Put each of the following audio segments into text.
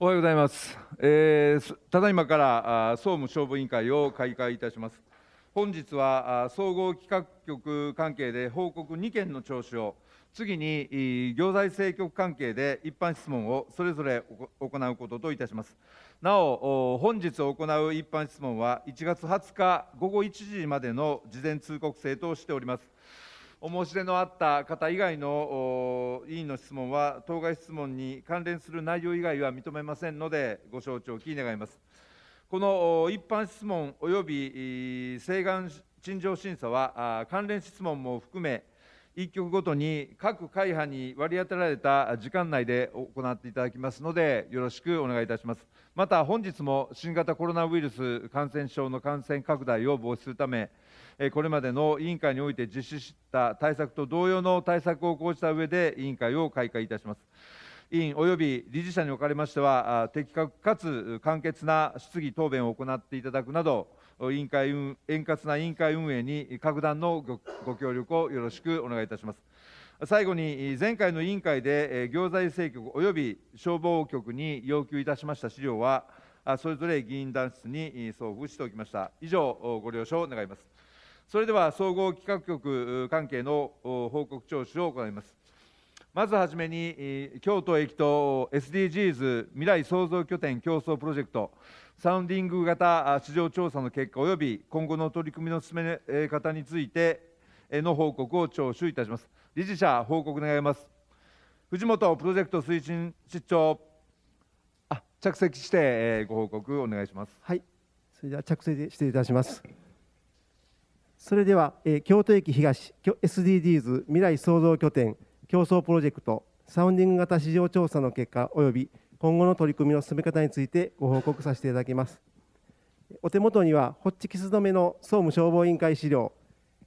おはようございます、えー、ただいまから総務消防委員会を開会いたします本日は総合企画局関係で報告2件の聴取を次に行財政局関係で一般質問をそれぞれ行うことといたしますなお本日行う一般質問は1月20日午後1時までの事前通告制としておりますお申し出のあった方以外の委員の質問は、当該質問に関連する内容以外は認めませんので、ご承知おき願います。この一般質問及び請願陳情審査は、関連質問も含め、1局ごとに各会派に割り当てられた時間内で行っていただきますので、よろしくお願いいたします。また、本日も新型コロナウイルス感染症の感染拡大を防止するため、これまでの委員会において実施した対策と同様の対策を講じた上で、委員会を開会いたします。委員及び理事者におかれましては、的確かつ簡潔な質疑答弁を行っていただくなど、委員会円滑な委員会運営に格段のご協力をよろしくお願いいたします。最後に、前回の委員会で行財政局及び消防局に要求いたしました資料は、それぞれ議員団室に送付しておきました。以上、ご了承願います。それでは総合企画局関係の報告聴取を行います。まずはじめに、京都駅と SDGs 未来創造拠点競争プロジェクト、サウンディング型市場調査の結果及び今後の取り組みの進め方についての報告を聴取いたします。理事者、報告願います。藤本プロジェクト推進室長、あ着席してご報告お願いします。はい、それでは着席していたします。それでは、えー、京都駅東 SDGs 未来創造拠点競争プロジェクトサウンディング型市場調査の結果および今後の取り組みの進め方についてご報告させていただきますお手元にはホッチキス止めの総務消防委員会資料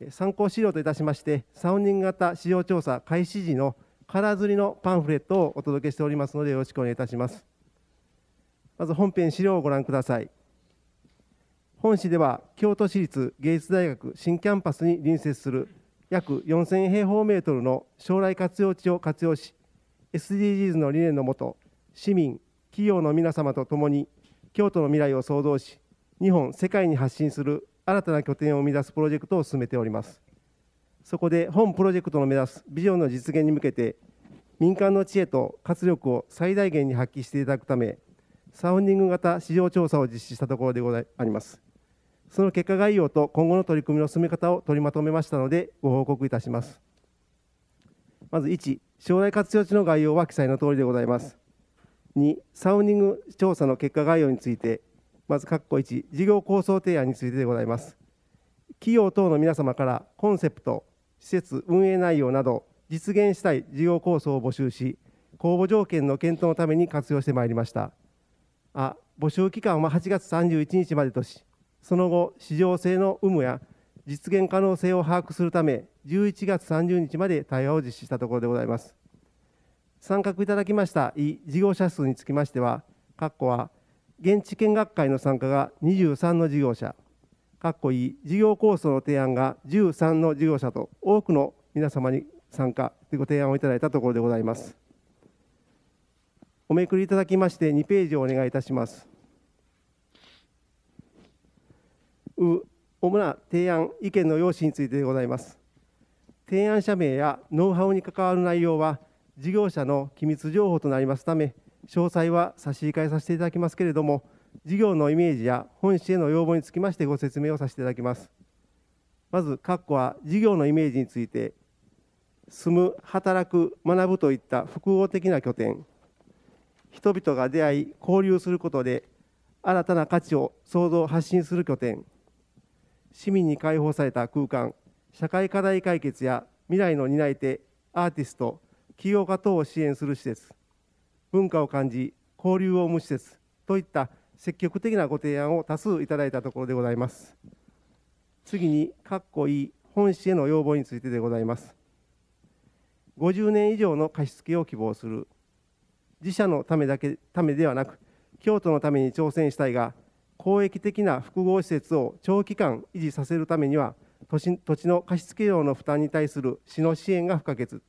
参考資料といたしましてサウンディング型市場調査開始時のカラー釣りのパンフレットをお届けしておりますのでよろしくお願いいたしますまず本編資料をご覧ください本市では京都市立芸術大学新キャンパスに隣接する約4000平方メートルの将来活用地を活用し SDGs の理念のもと市民企業の皆様と共に京都の未来を創造し日本世界に発信する新たな拠点を生み出すプロジェクトを進めておりますそこで本プロジェクトの目指すビジョンの実現に向けて民間の知恵と活力を最大限に発揮していただくためサウンディング型市場調査を実施したところでございますその結果概要と今後の取り組みの進め方を取りまとめましたのでご報告いたしますまず1将来活用地の概要は記載のとおりでございます2サウンディング調査の結果概要についてまず括弧1事業構想提案についてでございます企業等の皆様からコンセプト施設運営内容など実現したい事業構想を募集し公募条件の検討のために活用してまいりましたあ募集期間は8月31日までとしその後、市場性の有無や実現可能性を把握するため、11月30日まで対話を実施したところでございます。参画いただきました事業者数につきましては、括弧は現地見学会の参加が23の事業者、括弧い事業構想の提案が13の事業者と多くの皆様に参加ご提案をいただいたところでございます。おめくりいただきまして2ページをお願いいたします。主な提案意見の要旨についてでございます提案者名やノウハウに関わる内容は事業者の機密情報となりますため詳細は差し控えさせていただきますけれども事業のイメージや本市への要望につきましてご説明をさせていただきますまず括弧は事業のイメージについて住む働く学ぶといった複合的な拠点人々が出会い交流することで新たな価値を創造発信する拠点市民に開放された空間社会課題解決や未来の担い手アーティスト起業家等を支援する施設文化を感じ交流を生む施設といった積極的なご提案を多数いただいたところでございます次にかっこいい本市への要望についてでございます50年以上の貸付を希望する自社のためだけためではなく京都のために挑戦したいが公益的な複合施設を長期間維持させるためには土地土地の貸付料の負担に対する市の支援が不可欠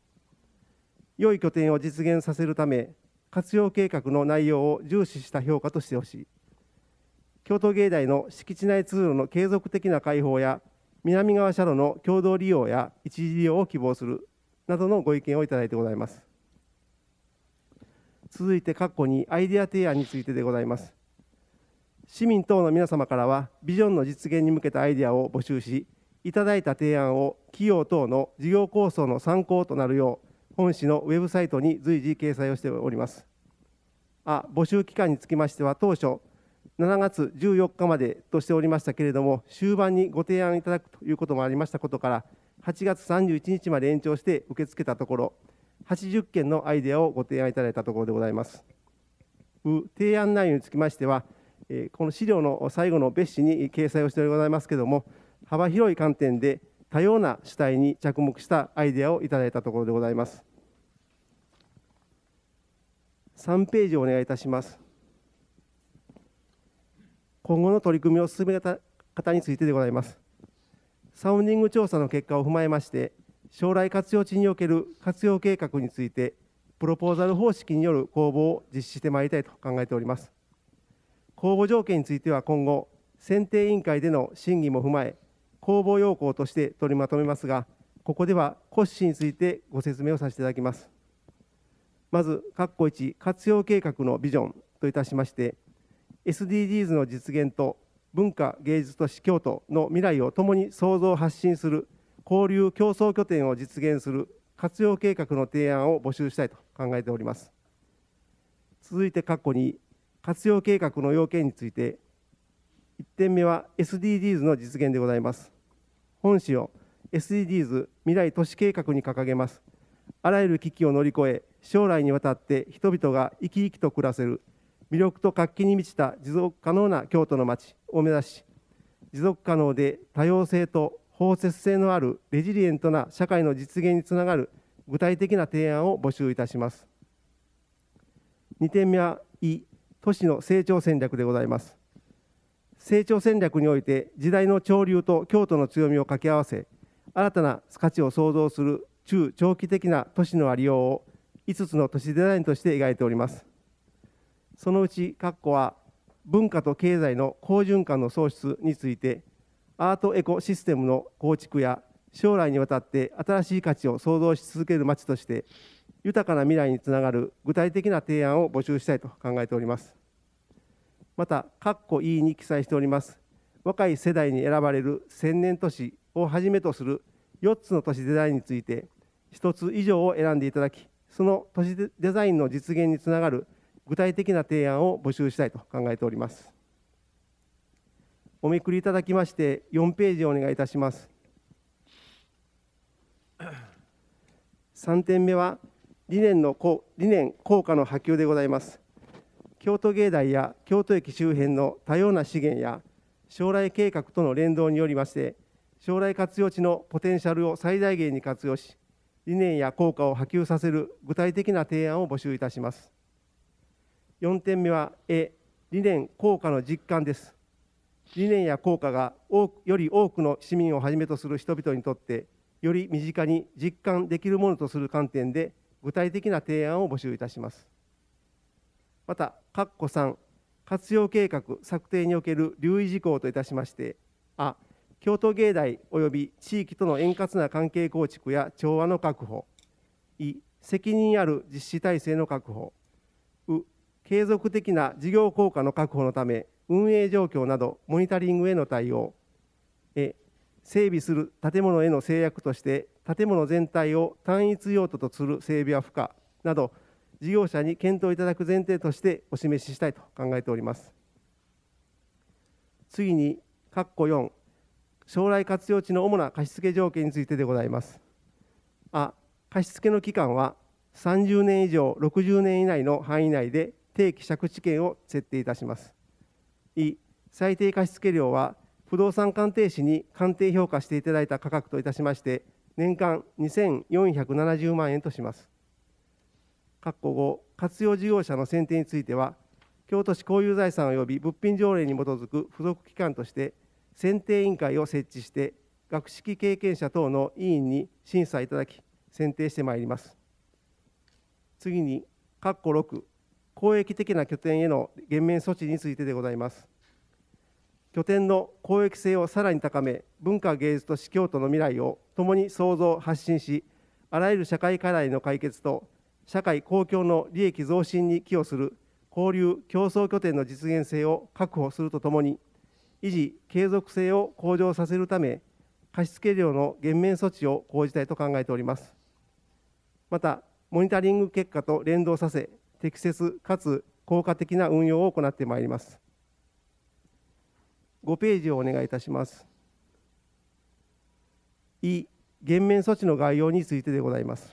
良い拠点を実現させるため活用計画の内容を重視した評価としてほしい京都芸大の敷地内通路の継続的な開放や南側車両の共同利用や一時利用を希望するなどのご意見をいただいてございます続いて括弧にアイデア提案についてでございます市民等の皆様からはビジョンの実現に向けたアイデアを募集しいただいた提案を企業等の事業構想の参考となるよう本市のウェブサイトに随時掲載をしておりますあ募集期間につきましては当初7月14日までとしておりましたけれども終盤にご提案いただくということもありましたことから8月31日まで延長して受け付けたところ80件のアイデアをご提案いただいたところでございます提案内容につきましてはこの資料の最後の別紙に掲載をしてございますけども幅広い観点で多様な主体に着目したアイデアをいただいたところでございます3ページをお願いいたします今後の取り組みを進め方についてでございますサウンディング調査の結果を踏まえまして将来活用地における活用計画についてプロポーザル方式による公募を実施してまいりたいと考えております公募条件については今後、選定委員会での審議も踏まえ、公募要項として取りまとめますが、ここでは骨子についてご説明をさせていただきます。まず、括弧1、活用計画のビジョンといたしまして、SDGs の実現と文化芸術都市京都の未来を共に創造発信する交流競争拠点を実現する活用計画の提案を募集したいと考えております続いて括弧2、活用計画の要件について1点目は SDGs の実現でございます本市を SDGs 未来都市計画に掲げますあらゆる危機を乗り越え将来にわたって人々が生き生きと暮らせる魅力と活気に満ちた持続可能な京都の街を目指し持続可能で多様性と包摂性のあるレジリエントな社会の実現につながる具体的な提案を募集いたします2点目は都市の成長戦略でございます成長戦略において時代の潮流と京都の強みを掛け合わせ新たな価値を創造する中長期的な都市のありようを5つの都市デザインとして描いておりますそのうち括弧は文化と経済の好循環の創出についてアートエコシステムの構築や将来にわたって新しい価値を創造し続ける街として豊かな未来につながる具体的な提案を募集したいと考えておりますまた括弧 E に記載しております若い世代に選ばれる千年都市をはじめとする4つの都市デザインについて1つ以上を選んでいただきその都市デザインの実現につながる具体的な提案を募集したいと考えておりますおめくりいただきまして4ページお願いいたします3点目は理念の理念効果の波及でございます京都芸大や京都駅周辺の多様な資源や将来計画との連動によりまして将来活用地のポテンシャルを最大限に活用し理念や効果を波及させる具体的な提案を募集いたします4点目は A 理念効果の実感です理念や効果が多くより多くの市民をはじめとする人々にとってより身近に実感できるものとする観点で具体的な提案を募集いたしますまた括弧3活用計画策定における留意事項といたしましてあ京都芸大及び地域との円滑な関係構築や調和の確保い責任ある実施体制の確保う継続的な事業効果の確保のため運営状況などモニタリングへの対応え整備する建物への制約として建物全体を単一用途とする整備は不可など事業者に検討いただく前提としてお示ししたいと考えております次に括弧4将来活用地の主な貸付条件についてでございますあ貸付の期間は30年以上60年以内の範囲内で定期借地権を設定いたしますい最低貸付料は不動産鑑定士に鑑定評価していただいた価格といたしまして年間2470万円とします。括弧5、活用事業者の選定については、京都市公有財産及び物品条例に基づく付属機関として、選定委員会を設置して、学識経験者等の委員に審査いただき、選定してまいります。次に、括弧6、公益的な拠点への減免措置についてでございます。拠点の公益性をさらに高め文化芸術と市京都の未来を共に創造発信しあらゆる社会課題の解決と社会公共の利益増進に寄与する交流競争拠点の実現性を確保するとともに維持継続性を向上させるため貸付料の減免措置を講じたいと考えておりますまたモニタリング結果と連動させ適切かつ効果的な運用を行ってまいります5ページをお願いいたします。い減免措置の概要についてでございます。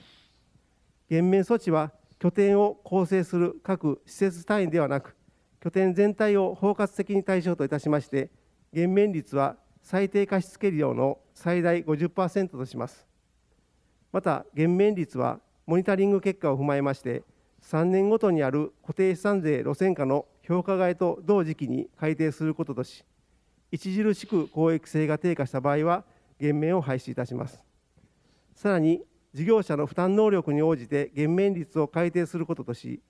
減免措置は拠点を構成する各施設単位ではなく拠点全体を包括的に対象といたしまして減免率は最低貸付料の最大50%としますまた減免率はモニタリング結果を踏まえまして3年ごとにある固定資産税路線価の評価外と同時期に改定することとし著しく公益性が低下した場合は減免を廃止いたしますさらに事業者の負担能力に応じて減免率を改定することとし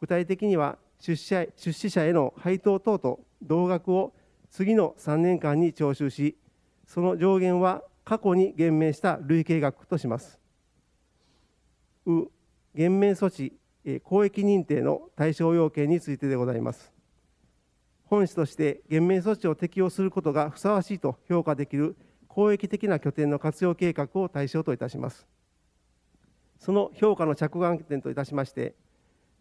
具体的には出資者への配当等と同額を次の3年間に徴収しその上限は過去に減免した累計額としますう減免措置公益認定の対象要件についてでございます本市として減免措置を適用することがふさわしいと評価できる公益的な拠点の活用計画を対象といたします。その評価の着眼点といたしまして、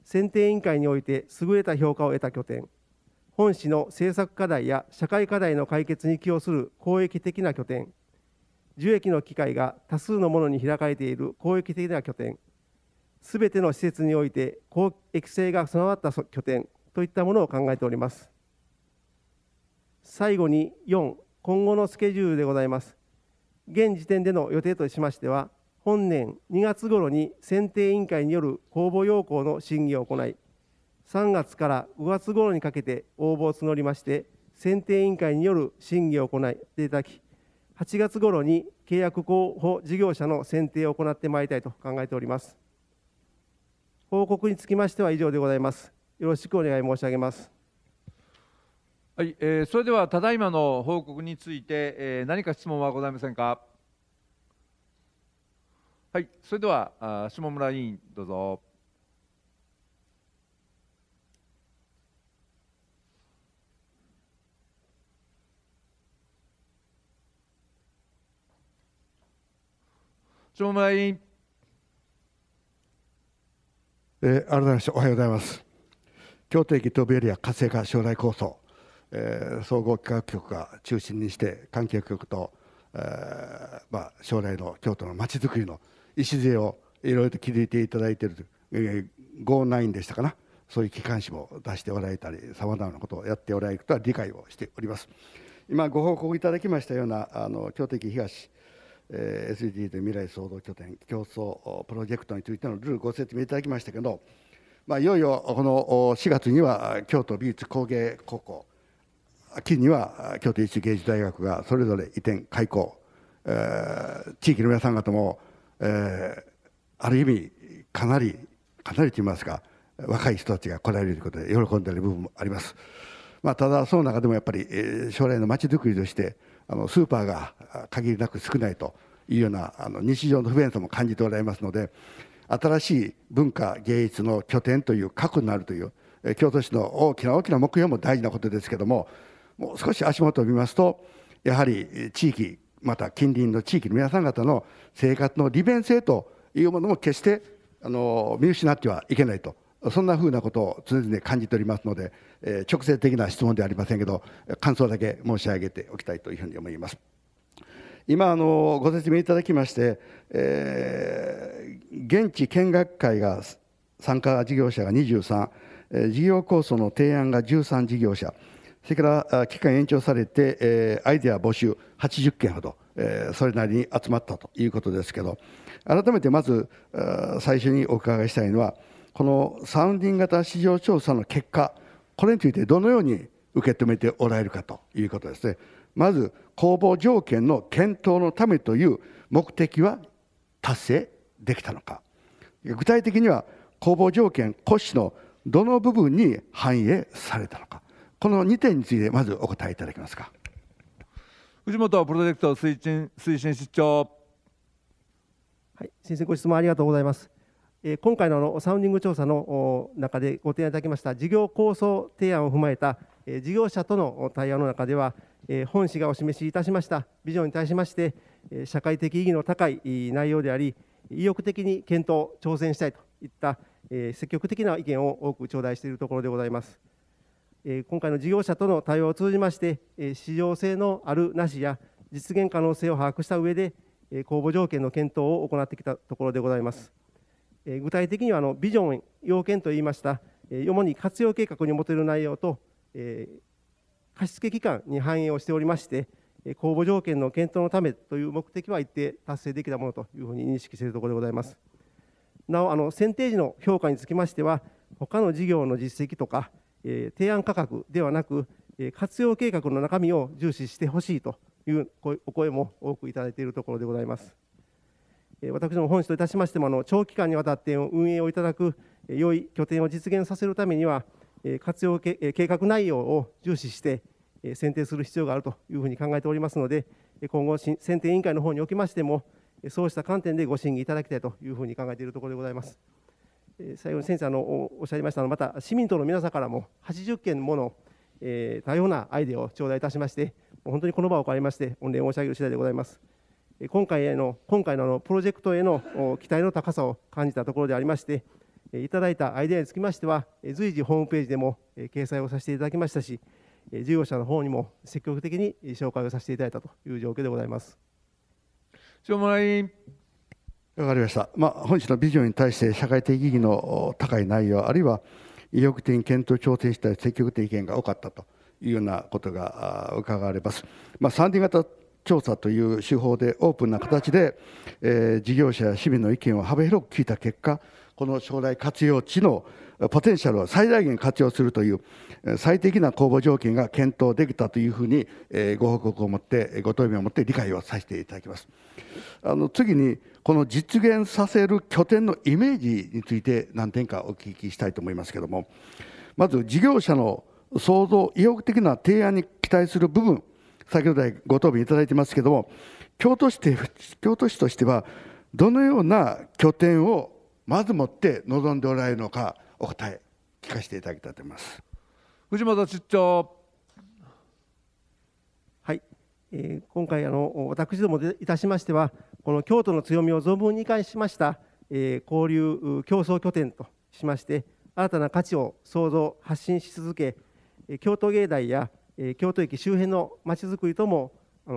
選定委員会において優れた評価を得た拠点、本市の政策課題や社会課題の解決に寄与する公益的な拠点、受益の機会が多数のものに開かれている公益的な拠点、すべての施設において公益性が備わった拠点といったものを考えております。最後に4今後のスケジュールでございます現時点での予定としましては本年2月頃に選定委員会による公募要項の審議を行い3月から5月頃にかけて応募を募りまして選定委員会による審議を行っていただき8月頃に契約候補事業者の選定を行ってまいりたいと考えております報告につきましては以上でございますよろしくお願い申し上げますはい、えー、それではただいまの報告について、えー、何か質問はございませんか。はい、それではあ下村委員どうぞ。下村委員。え改めましておはようございます。京都駅東部エリア活性化将来構想。えー、総合企画局が中心にして関係局と、えーまあ、将来の京都のまちづくりの礎をいろいろと築いていただいている、えー、イ9でしたかなそういう機関誌も出しておられたりさまざまなことをやっておられることは理解をしております今ご報告いただきましたようなあの京都駅東、えー、SDG で未来創造拠点競争プロジェクトについてのルールご説明いただきましたけど、まあ、いよいよこの4月には京都美術工芸高校秋には京都一芸術大学がそれぞれ移転開校、えー、地域の皆さん方も、えー、ある意味かなりかなりと言いますか若い人たちが来られるということで喜んでいる部分もあります。まあ、ただその中でもやっぱり、将来のまちづくりとしてあのスーパーが限りなく少ないというようなあの日常の不便さも感じておられますので新しい文化芸術の拠点という核になるという京都市の大きな大きな目標も大事なことですけどももう少し足元を見ますとやはり地域また近隣の地域の皆さん方の生活の利便性というものも決してあの見失ってはいけないとそんなふうなことを常々感じておりますので、えー、直接的な質問ではありませんけど感想だけ申し上げておきたいというふうに思います。今あのご説明いただきまして、えー、現地見学会が参加事業者が23、事業構想の提案が13事業者それから期間延長されて、えー、アイデア募集80件ほど、えー、それなりに集まったということですけど改めてまず最初にお伺いしたいのはこのサウンディング型市場調査の結果これについてどのように受け止めておられるかということですねまず公募条件の検討のためという目的は達成できたのか具体的には公募条件骨子のどの部分に反映されたのかこの2点についてまずお答えいただけますか藤本プロジェクト推進推進室長はい先生ご質問ありがとうございますえ今回のあのサウンディング調査の中でご提案いただきました事業構想提案を踏まえたえ事業者との対話の中ではえ本市がお示しいたしましたビジョンに対しましてえ社会的意義の高いい内容であり意欲的に検討挑戦したいといったえ積極的な意見を多く頂戴しているところでございます。今回の事業者との対話を通じまして、市場性のあるなしや実現可能性を把握した上で、公募条件の検討を行ってきたところでございます。具体的にはあのビジョン、要件といいました、主に活用計画に基づる内容と、貸付期間に反映をしておりまして、公募条件の検討のためという目的は一定達成できたものというふうに認識しているところでございます。なお、あの選定時の評価につきましては、他の事業の実績とか、え提案価格ではなく、え活用計画の中身を重視してほしいというお声も多くいただいているところでございます。え私ども本市といたしましてもあの長期間にわたって運営をいただく良い拠点を実現させるためには活用計画内容を重視して選定する必要があるというふうに考えておりますので今後選定委員会の方におきましてもそうした観点でご審議いただきたいというふうに考えているところでございます。最後に先生あのおっしゃいましたのまた市民党の皆さんからも80件もの、えー、多様なアイデアを頂戴いたしまして本当にこの場を借りまして御礼申し上げる次第でございます今回への今回のあのプロジェクトへの期待の高さを感じたところでありましていただいたアイデアにつきましては随時ホームページでも掲載をさせていただきましたし事業者の方にも積極的に紹介をさせていただいたという状況でございます。わかりました、まあ、本日のビジョンに対して社会的意義の高い内容あるいは意欲的に検討調整したり積極的意見が多かったというようなことが伺われます。まあ、サンディ型調査という手法でオープンな形で、えー、事業者や市民の意見を幅広く聞いた結果この将来活用地のポテンシャルを最大限活用するという最適な公募条件が検討できたというふうに、えー、ご報告を持ってご答弁を持って理解をさせていただきます。あの次にこの実現させる拠点のイメージについて何点かお聞きしたいと思いますけれどもまず事業者の創造意欲的な提案に期待する部分先ほどご答弁いただいてますけれども京都市京都市としてはどのような拠点をまずもって望んでおられるのかお答え聞かせていただきたいと思います藤本室長はい、え今回あの私どもでいたしましてはこの京都の強みを存分に生かしました、えー、交流競争拠点としまして新たな価値を創造発信し続け京都芸大や京都駅周辺のまちづくりとも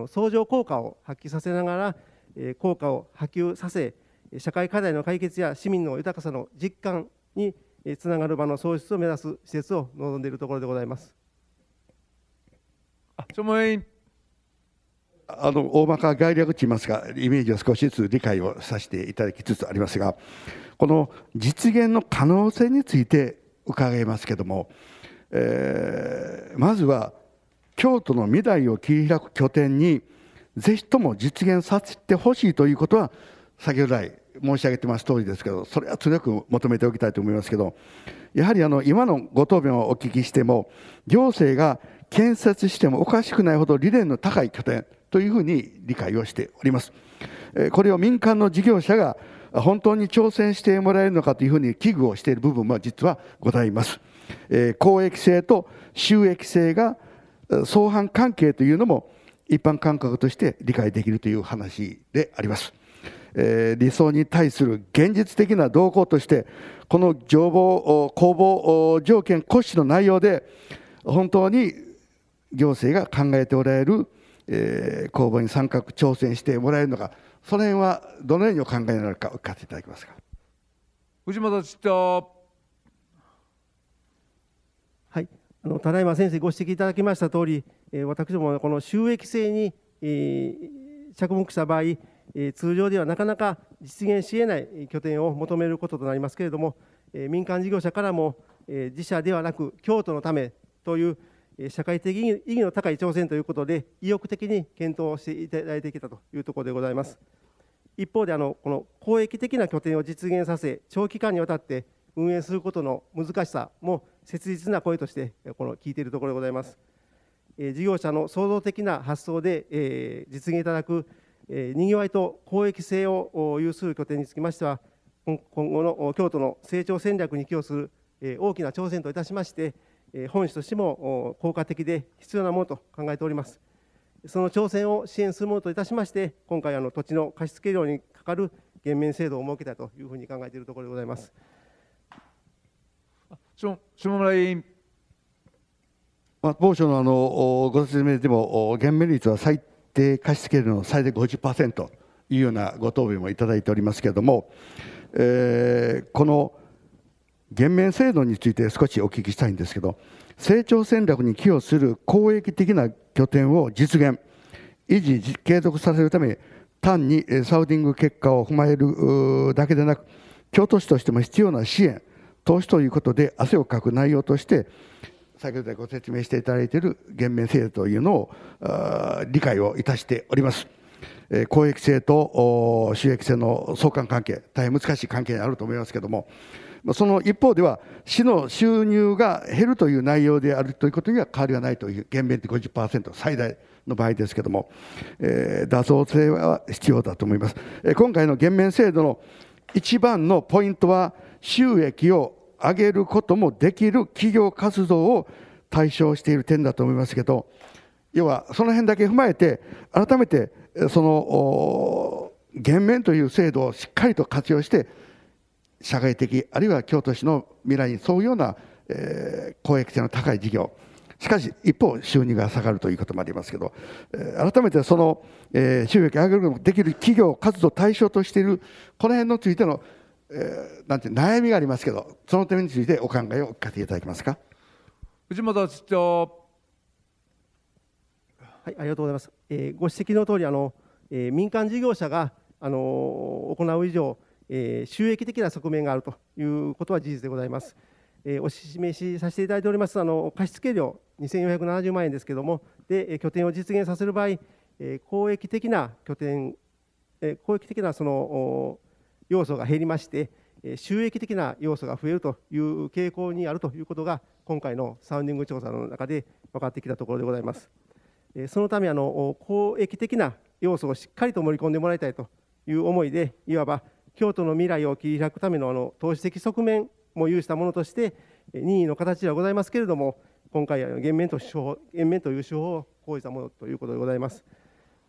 相乗効果を発揮させながら効果を波及させ社会課題の解決や市民の豊かさの実感につながる場の創出を目指す施設を望んでいるところでございます。あ、あの大まか概略といいますかイメージを少しずつ理解をさせていただきつつありますがこの実現の可能性について伺いますけども、えー、まずは京都の未来を切り開く拠点にぜひとも実現させてほしいということは先ほど来申し上げてます通りですけどそれは強く求めておきたいと思いますけどやはりあの今のご答弁をお聞きしても行政が建設してもおかしくないほど理念の高い拠点というふうに理解をしております。これを民間の事業者が本当に挑戦してもらえるのかというふうに危惧をしている部分は実はございます。公益性と収益性が相反関係というのも一般感覚として理解できるという話であります。理想に対する現実的な動向としてこの情報公募条件骨子の内容で本当に行政が考えておられる、えー、公募に参画挑戦してもらえるのかその辺はどのようにお考えになるかお聞かせいただけますか藤本知長はいあのただいま先生ご指摘いただきました通り、えー、私どもはこの収益性に、えー、着目した場合、え通常ではなかなか実現しえない拠点を求めることとなりますけれども、え民間事業者からも、え自社ではなく京都のためという社会的意義の高い挑戦ということで、意欲的に検討していただいてきたというところでございます。一方であの、この公益的な拠点を実現させ、長期間にわたって運営することの難しさも切実な声として、この聞いているところでございます。事業者の創造的な発想で、え実現いただく、えにぎわいと公益性を有する拠点につきましては、今後の京都の成長戦略に寄与する、え大きな挑戦といたしまして、本市としても効果的で必要なものと考えております。その挑戦を支援するものといたしまして、今回、あの土地の貸付料にかかる減免制度を設けたというふうに考えているところでございます。下村委員。まあ、某所のあのご説明でも、減免率は最低貸付料の最大50%というようなご答弁もいただいておりますけれども、えー、この減免制度について少しお聞きしたいんですけど成長戦略に寄与する公益的な拠点を実現維持継続させるため単にサウディング結果を踏まえるだけでなく京都市としても必要な支援投資ということで汗をかく内容として先ほどご説明していただいている減免制度というのを理解をいたしております。公益性と収益性の相関関係、大変難しい関係にあると思いますけども、その一方では、市の収入が減るという内容であるということには変わりはないという、減免って50%、最大の場合ですけども、えー、妥当性は必要だと思います。えー、今回の減免制度の一番のポイントは、収益を上げることもできる企業活動を対象している点だと思いますけど、要はその辺だけ踏まえて、改めてその減免という制度をしっかりと活用して、社会的あるいは京都市の未来に沿うような、えー、公益性の高い事業しかし一方収入が下がるということもありますけど、えー、改めてその、えー、収益上げることもできる企業活動対象としているこの辺のついての、えー、なんて悩みがありますけどその点についてお考えをお聞かせいただけますか藤本室長はいありがとうございます、えー、ご指摘の通りあの、えー、民間事業者があの行う以上え収益的な側面があるということは事実でございます。えお示しさせていただいておりますあの貸付料2470万円ですけれどもで拠点を実現させる場合、え公益的な拠点、え公益的なその要素が減りまして収益的な要素が増えるという傾向にあるということが今回のサウンディング調査の中で分かってきたところでございます。そのためあの公益的な要素をしっかりと盛り込んでもらいたいという思いでいわば京都の未来を切り開くためのあの投資的側面も有したものとして任意の形ではございますけれども今回は減免と手法減免という手法を講じたものということでございます、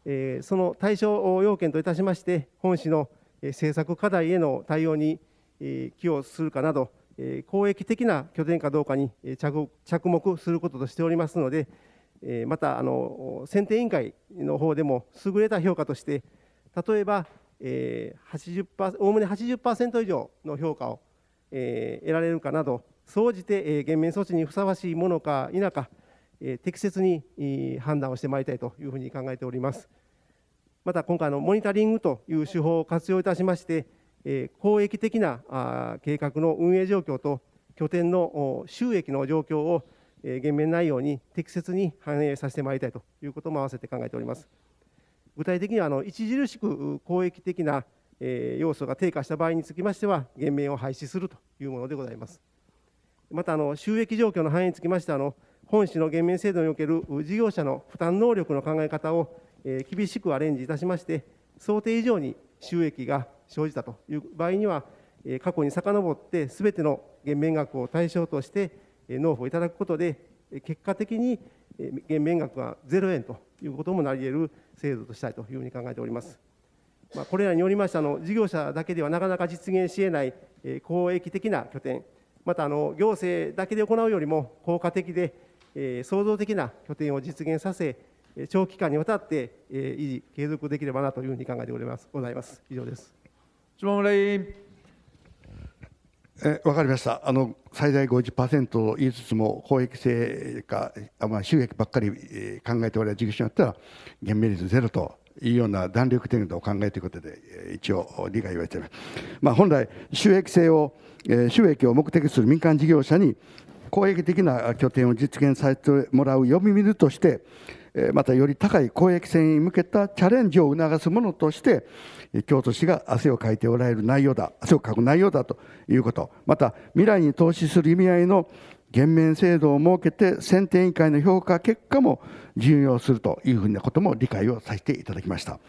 えー、その対象要件といたしまして本市の政策課題への対応に寄与するかなど公益的な拠点かどうかに着目することとしておりますのでまたあの選定委員会の方でも優れた評価として例えばえおおむね80%以上の評価を、え得られるかなど、総じて、え減免措置にふさわしいものか否か、え適切に、判断をしてまいりたいというふうに考えております。また今回のモニタリングという手法を活用いたしまして、え公益的なあ計画の運営状況と拠点の収益の状況を、え減免内容に適切に反映させてまいりたいということも併せて考えております。具体的にはあの著しく公益的な要素が低下した場合につきましては減免を廃止するというものでございますまたあの収益状況の範囲につきましてあの本市の減免制度における事業者の負担能力の考え方を厳しくアレンジいたしまして想定以上に収益が生じたという場合には過去に遡って全ての減免額を対象として納付をいただくことで結果的に減免額が0円ということもなり得る制度としたいというふうに考えております。まあ、これらによりましてあの、事業者だけではなかなか実現しえない、えー、公益的な拠点、またあの行政だけで行うよりも効果的で、えー、創造的な拠点を実現させ、長期間にわたって、えー、維持、継続できればなというふうに考えておりますございます。以上です。委員え分かりました、あの最大50%と言いつつも、公益性か、まあ、収益ばっかり考えておられる事業者によっては、減免率ゼロというような弾力程度を考えということで、一応、理解を得ています。まあ、本来収益性を収益を目的する民間事業者に公益的な拠点を実現させてもらう呼び水としてまたより高い公益性に向けたチャレンジを促すものとして京都市が汗をかいておられる内容だ汗をかく内容だということまた未来に投資する意味合いの減免制度を設けて選定委員会の評価結果も重要するというふうなことも理解をさせていただきました、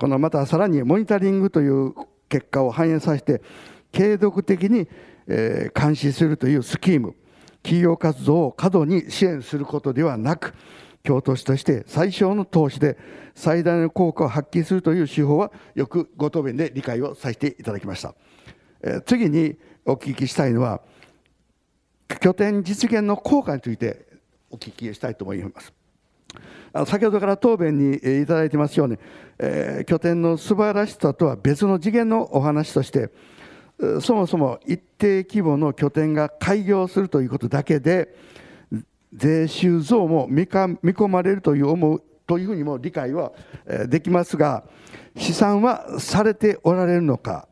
このまたさらにモニタリングという結果を反映させて継続的に、監視するというスキーム企業活動を過度に支援することではなく京都市として最小の投資で最大の効果を発揮するという手法はよくご答弁で理解をさせていただきました。次にお聞きしたいのは拠点実現の効果についてお聞きしたいと思います。先ほどから答弁にいただいてますように、えー、拠点の素晴らしさとは別の次元のお話としてそもそも一定規模の拠点が開業するということだけで税収増も見込まれるという思うというふうにも理解はできますが試算はされておられるのか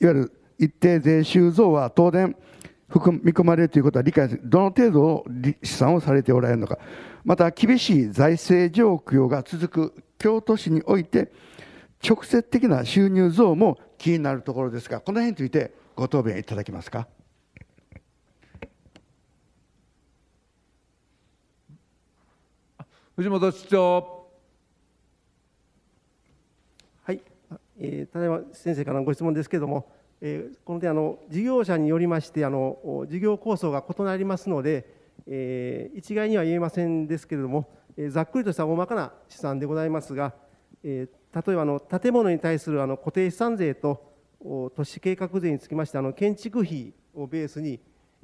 いわゆる一定税収増は当然見込まれるということは理解する、どの程度の試算をされておられるのかまた厳しい財政状況が続く京都市において直接的な収入増も気になるところですがこの辺についてご答弁いただけますか。藤本市長。はい、えー、ただいま先生からのご質問ですけれども、えー、この点あの事業者によりましてあの事業構想が異なりますので、えー、一概には言えませんですけれども、えー、ざっくりとした大まかな試算でございますが、えー、例えばあの建物に対するあの固定資産税と都市計画税につきましてあの建築費をベースに、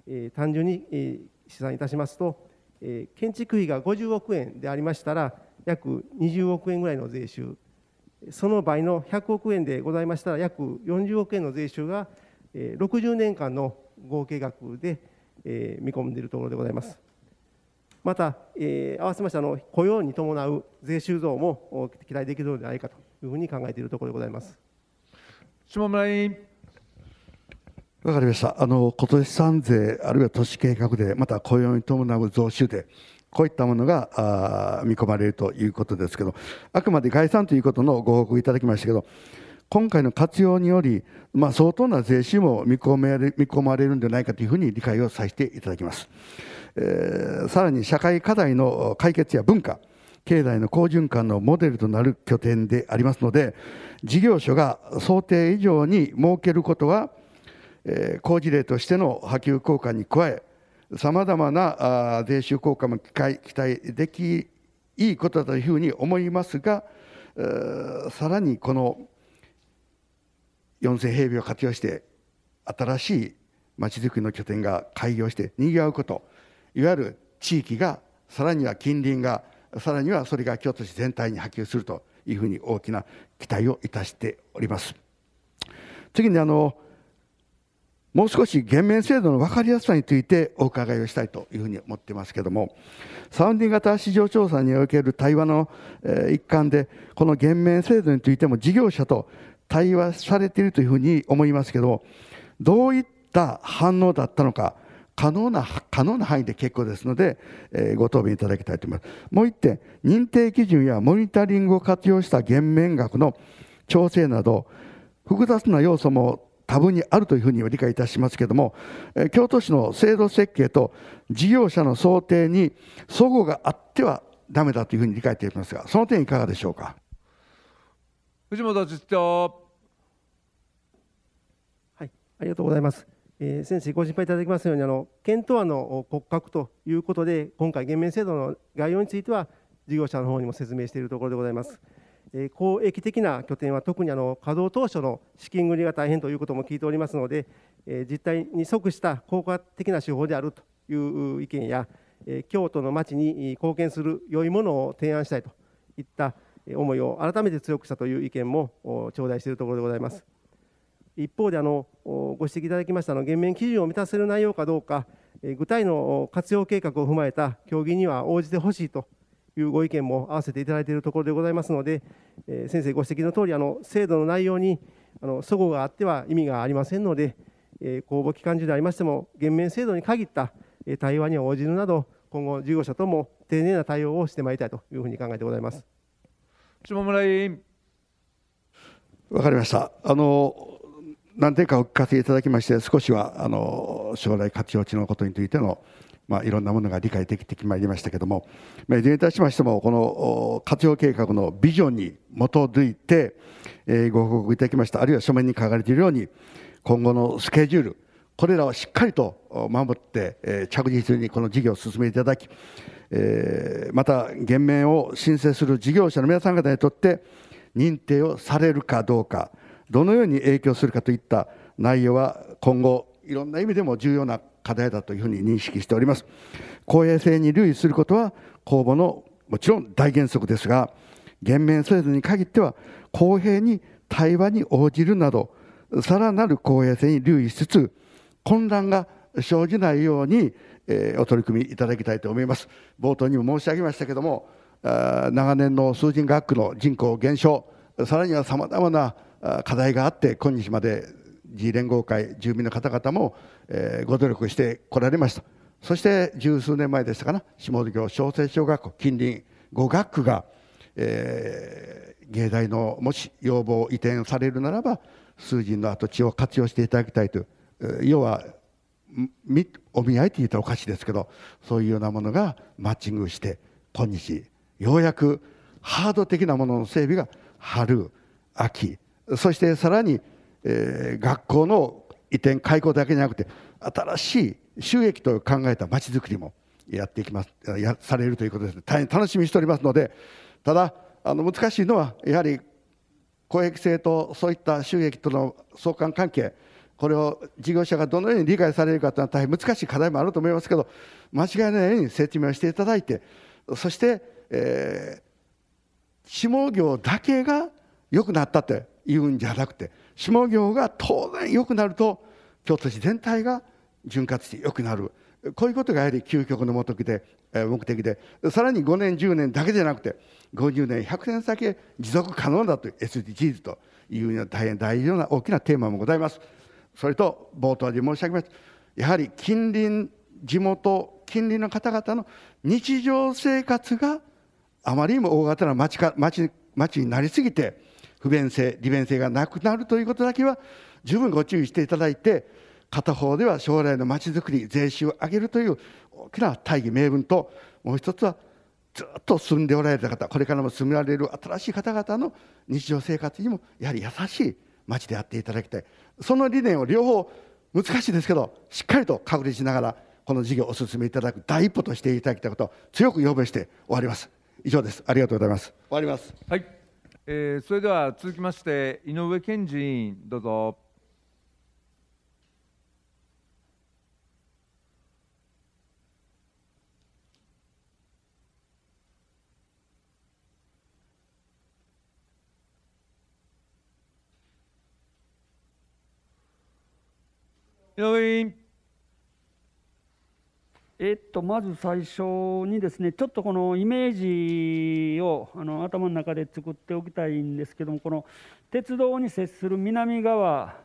えー、単純に、えー、試算いたしますと、え建築費が50億円でありましたら約20億円ぐらいの税収その倍の100億円でございましたら約40億円の税収が、え60年間の合計額で、え見込んでいるところでございます。また、えー、合わせましてあの雇用に伴う税収増も期待できるのではないかというふうに考えているところでございます。下村委員わかりました。あの、今年産税、あるいは都市計画で、また雇用に伴う増収で、こういったものが見込まれるということですけど、あくまで概算ということのご報告いただきましたけど、今回の活用により、まあ、相当な税収も見込め見込まれるんではないかというふうに理解をさせていただきます。えー、さらに社会課題の解決や文化、経済の好循環のモデルとなる拠点でありますので、事業所が想定以上に設けることは、工事例としての波及効果に加え、さまざまな税収効果も期待できいいことだというふうに思いますが、さらにこの4000平米を活用して、新しいまちづくりの拠点が開業してにぎわうこと、いわゆる地域が、さらには近隣が、さらにはそれが京都市全体に波及するというふうに大きな期待をいたしております。次にあのもう少し減免制度の分かりやすさについてお伺いをしたいというふうに思っていますけれども、サウンディング型市場調査における対話の一環で、この減免制度についても事業者と対話されているというふうに思いますけれども、どういった反応だったのか、可能な可能な範囲で結構ですので、えご答弁いただきたいと思います。もう1点、認定基準やモニタリングを活用した減免額の調整など、複雑な要素も多分にあるというふうに理解いたしますけれども、京都市の制度設計と事業者の想定に齟齬があってはだめだというふうに理解していますが、その点いかがでしょうか。藤本次長。はい、ありがとうございます。えー、先生ご心配いただきますようにあの検討案の骨格ということで今回減免制度の概要については事業者の方にも説明しているところでございます。え公益的な拠点は特にあの稼働当初の資金繰りが大変ということも聞いておりますので、え実態に即した効果的な手法であるという意見や、え京都の町に貢献する良いものを提案したいといった思いを改めて強くしたという意見も頂戴しているところでございます。一方であのご指摘いただきましたの減免基準を満たせる内容かどうか具体の活用計画を踏まえた協議には応じてほしいというご意見も合わせていただいているところでございますので、えー、先生ご指摘の通りあり制度の内容にあの齟齬があっては意味がありませんので、えー、公募期間中でありましても減免制度に限った対話に応じるなど今後事業者とも丁寧な対応をしてまいりたいというふうに考えてございます。下村委員わかりました。あの何点かお聞かせいただきまして、少しはあの将来活用地のことについてのまあ、いろんなものが理解できてまいりましたけれども、まあ、いずれにいたしましてもこの活用計画のビジョンに基づいて、えー、ご報告いただきましたあるいは書面に書かれているように今後のスケジュールこれらをしっかりと守って、えー、着実にこの事業を進めていただき、えー、また減免を申請する事業者の皆さん方にとって認定をされるかどうかどのように影響するかといった内容は今後いろんな意味でも重要な課題だというふうに認識しております公平性に留意することは公募のもちろん大原則ですが減免制度に限っては公平に対話に応じるなどさらなる公平性に留意しつつ混乱が生じないように、えー、お取り組みいただきたいと思います冒頭にも申し上げましたけども長年の数人学区の人口減少さらにはさまざまな課題があって今日まで G 連合会住民の方々も、えご努力してこられましたそして十数年前でしたかな下関行小生小学校近隣5学区が、えー、芸大のもし要望移転されるならば数人の跡地を活用していただきたいという要はお見合いって言ったらおかしいですけどそういうようなものがマッチングして今日ようやくハード的なものの整備が春秋そしてさらにえー、学校の移転開校だけじゃなくて新しい収益と考えたまちづくりもやっていきますやされるということです大変楽しみにしておりますのでただあの難しいのはやはり公益性とそういった収益との相関関係これを事業者がどのように理解されるかというのは大変難しい課題もあると思いますけど間違いないように説明をしていただいてそして、えー、下業だけが良くなったっていうんじゃなくて下行が当然良くなると京都市全体が潤滑して良くなるこういうことがやはり究極の目的で目的でさらに5年10年だけじゃなくて50年100年先持続可能だという SDGs というよは大変大事な大きなテーマもございますそれと冒頭で申し上げましたやはり近隣地元近隣の方々の日常生活があまりにも大型な町か町町になりすぎて不便性利便性がなくなるということだけは十分ご注意していただいて片方では将来のまちづくり税収を上げるという大きな大義名分ともう一つはずっと住んでおられた方これからも住められる新しい方々の日常生活にもやはり優しい町であっていただきたいその理念を両方難しいですけどしっかりと確立しながらこの事業をお進めいただく第一歩としていただきたいことを強く要望して終わります以上ですありがとうございます終わりますはいえー、それでは続きまして井上健治委員どうぞ。井上委員。えっと、まず最初にですねちょっとこのイメージをあの頭の中で作っておきたいんですけどもこの鉄道に接する南側、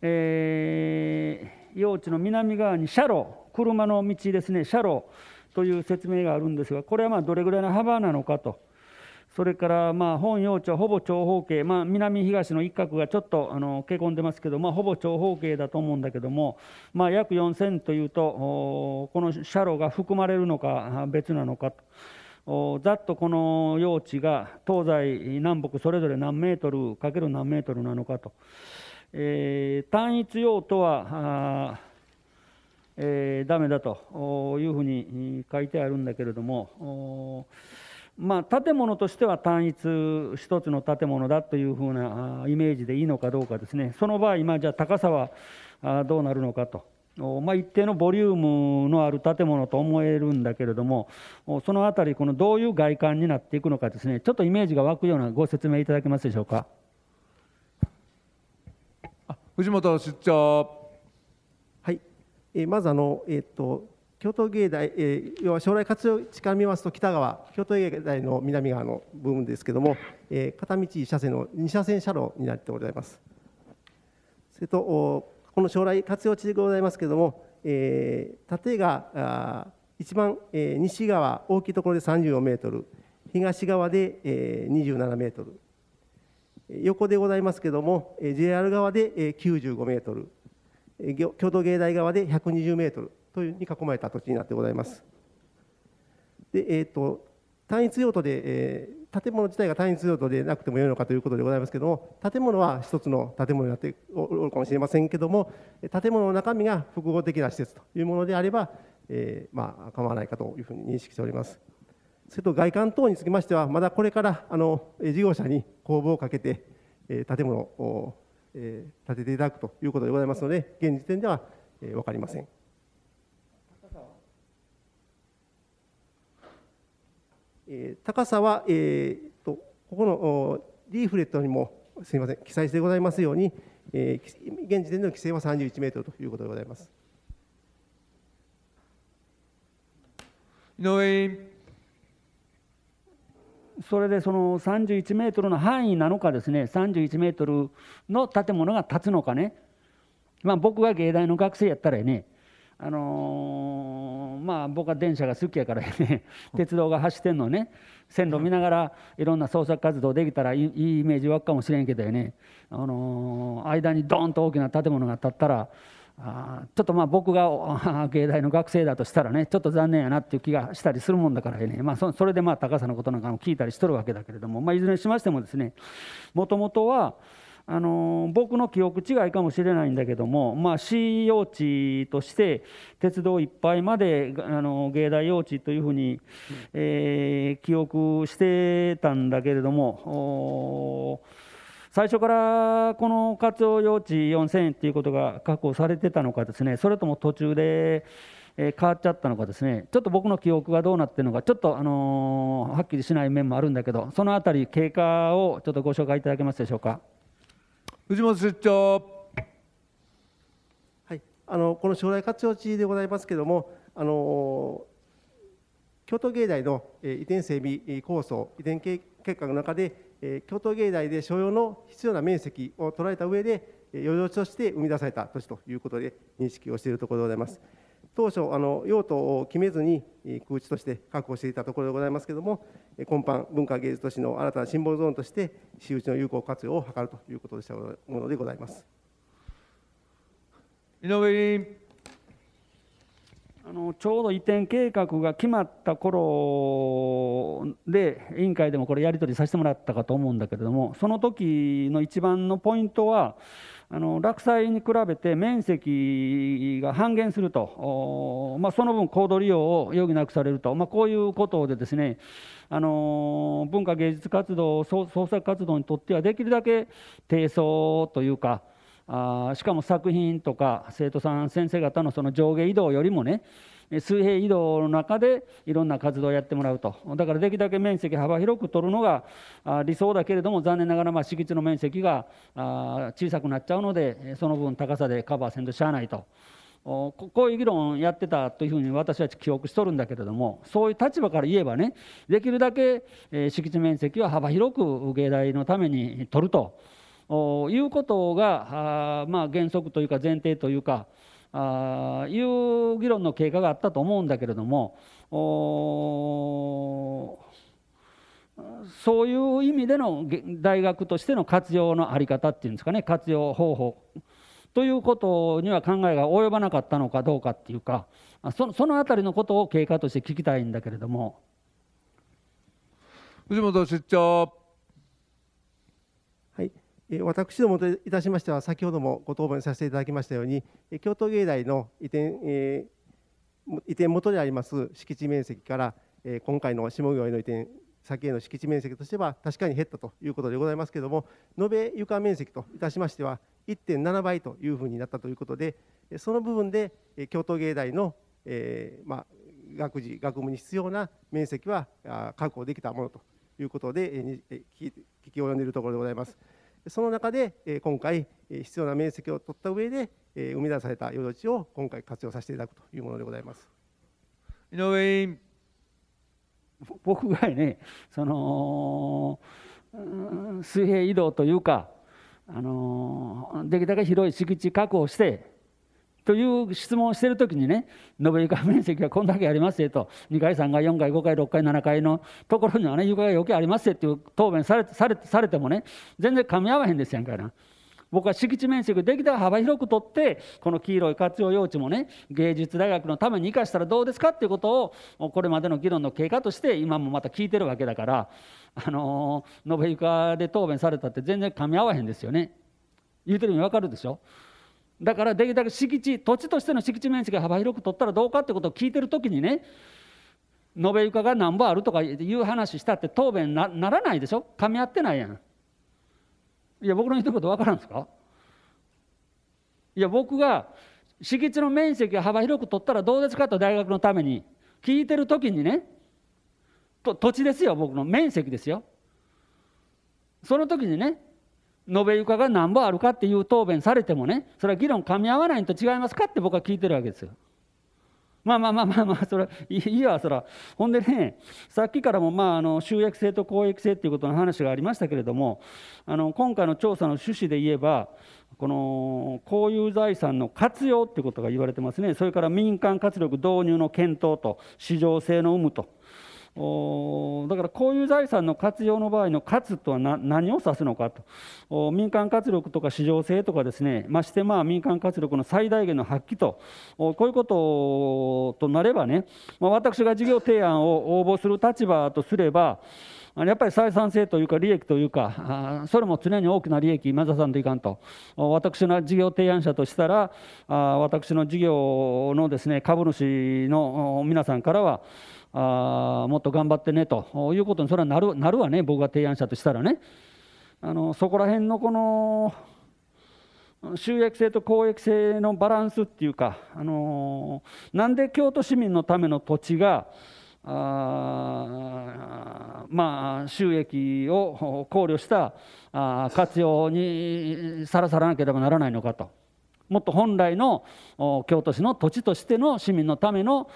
えー、用地の南側に車路車の道ですね車路という説明があるんですがこれはまどれぐらいの幅なのかと。それからまあ本陽町ほぼ長方形、まあ、南東の一角がちょっとあのけこんでますけど、まあ、ほぼ長方形だと思うんだけども、まあ、約4000というとこの斜路が含まれるのか別なのかとざっとこの用地が東西南北それぞれ何メートルかける何メートルなのかと、えー、単一用途はえー、だというふうに書いてあるんだけれども。まあ、建物としては単一一つの建物だというふうなイメージでいいのかどうかですねその場合、まあ、じゃあ高さはどうなるのかと。まあ、一定のボリュームのある建物と思えるんだけれどもそのあたりこのどういう外観になっていくのかですねちょっとイメージが湧くようなご説明いただけますでしょうか藤本出張はい、えまずあの、えーと京都芸大、えー、要は将来活用地から見ますと北側京都芸大の南側の部分ですけども、えー、片道1車線の2車線車両になってございますそれとこの将来活用地でございますけども、えー、縦が一番、えー、西側大きいところで34メートル東側で、えー、27メートル横でございますけども JR 側で95メートル京都芸大側で120メートルというに囲まれた土地になってございます。でえーと、単一用途で、えー、建物自体が単一用途でなくてもよいのかということでございますけども建物は一つの建物になっておるかもしれませんけども建物の中身が複合的な施設というものであれば、えー、まあ、構わないかというふうに認識しております。それと外観等につきましてはまだこれからあの事業者に公募をかけて、えー、建物を、え建てていただくということでございますので現時点では、えー、分かりません。高さは、えー、とここのリーフレットにもすみません記載してございますように、えー、現時点での規制は31メートルということでございます。井上それでその31メートルの範囲なのかですね31メートルの建物が建つのかねまあ僕が芸大の学生やったらねあのー、まあ、僕は電車が好きやから、ね、鉄道が走ってんのね線路見ながらいろんな創作活動できたらいいイメージ湧くかもしれんけどね、あのー、間にドンと大きな建物が建ったらあちょっとまあ僕が芸大の学生だとしたらねちょっと残念やなっていう気がしたりするもんだからね、まあ、それでまあ高さのことなんかも聞いたりしとるわけだけれども、まあ、いずれにしましてもですねもともとはあの僕の記憶違いかもしれないんだけども、まあ、市用地として鉄道いっぱいまであの芸大用地というふうに、えー、記憶してたんだけれども最初からこの活用用地4000円っていうことが確保されてたのかですねそれとも途中で。え変わっちゃったのかですねちょっと僕の記憶がどうなってるのかちょっと、あのはっきりしない面もあるんだけどその辺り経過をちょっとご紹介いただけますでしょうか。藤本室長。はい、あのこの将来活用地でございますけれども、あの京都芸大の移転整備構想移転結果の中で、京都芸大で所要の必要な面積を捉えた上で、余剰地として生み出された都市ということで認識をしているところでございます。当初あの用途を決めずに空地として確保していたところでございますけれども今般文化芸術都市の新たなシンボルゾーンとして私有地の有効活用を図るということでしたものでございます井上あのちょうど移転計画が決まった頃で委員会でもこれやり取りさせてもらったかと思うんだけれどもその時の一番のポイントはあの落栽に比べて面積が半減すると、まあ、その分高度利用を余儀なくされると、まあ、こういうことでですねあの文化芸術活動創作活動にとってはできるだけ低層というかあしかも作品とか生徒さん先生方のその上下移動よりもね水平移動の中でいろんな活動をやってもらうとだからできるだけ面積幅広く取るのが理想だけれども残念ながらま敷地の面積が小さくなっちゃうのでその分高さでカバーせんとしゃあないと。こういう議論をやってたというふうに私は記憶しとるんだけれどもそういう立場から言えばねできるだけ敷地面積は幅広く芸大のために取るということがまあ原則というか前提というかあいう議論の経過があったと思うんだけれどもそういう意味での大学としての活用の在り方っていうんですかね活用方法ということには考えが及ばなかったのかどうかっていうかそのその辺りのことを経過として聞きたいんだけれども。藤本出張私どもといたしましては先ほどもご答弁させていただきましたように京都芸大の移転,、えー、移転元であります敷地面積から、え今回の下郷への移転先への敷地面積としては確かに減ったということでございますけれども延べ床面積といたしましては1.7倍というふうになったということでその部分で京都芸大の、えー、まあ、学事学部に必要な面積は確保できたものということで聞き及んでいるところでございます。その中で今回必要な面積を取った上で生み出された余土地を今回活用させていただくというものでございます。井上僕がねその水平移動というかあのできるだけ広い敷地確保してという質問をしている時にね延べ床面積はこんだけありますよと2階3階4階5階6階7階のところにはね床が余計ありますよという答弁されされされてもね全然噛み合わへんですやんかな。僕は敷地面積できたら幅広く取ってこの黄色い活用用地もね芸術大学のために生かしたらどうですかっていうことをこれまでの議論の経過として今もまた聞いてるわけだからあの延べ床で答弁されたって全然噛み合わへんですよね。言うてる意味わかるでしょだからできるだけ敷地土地としての敷地面積を幅広く取ったらどうかってことを聞いてる時にね延べ床がなんぼあるとかいう話したって答弁なならないでしょ噛み合ってないやんいや僕の言ってること分からんですかいや僕が敷地の面積を幅広く取ったらどうですかと大学のために聞いてる時にねと土地ですよ僕の面積ですよその時にね延べ床が何ぼあるかっていう答弁されてもねそれは議論噛み合わないと違いますかって僕は聞いてるわけですよ。まあまあまあまあまあそれいいわそは。ほんでねさっきからもまああの収益性と公益性っていうことの話がありましたけれどもあの今回の調査の趣旨で言えばこの公有財産の活用っていうことが言われてますねそれから民間活力導入の検討と市場性の有無と。だからこういう財産の活用の場合の活とは何を指すのかと民間活力とか市場性とかですねましてまあ民間活力の最大限の発揮とこういうこととなればね、まあ、私が事業提案を応募する立場とすればやっぱり採算性というか利益というかそれも常に大きな利益目指さんといかんと私の事業提案者としたら私の事業のですね株主の皆さんからはあもっと頑張ってねということにそれはなるなるわね僕が提案したとしたらねあのそこら辺のこの収益性と公益性のバランスっていうか、あのー、なんで京都市民のための土地があまあ収益を考慮したあ活用にさらさらなければならないのかと。もっと本来の京都市の土地としての市民のための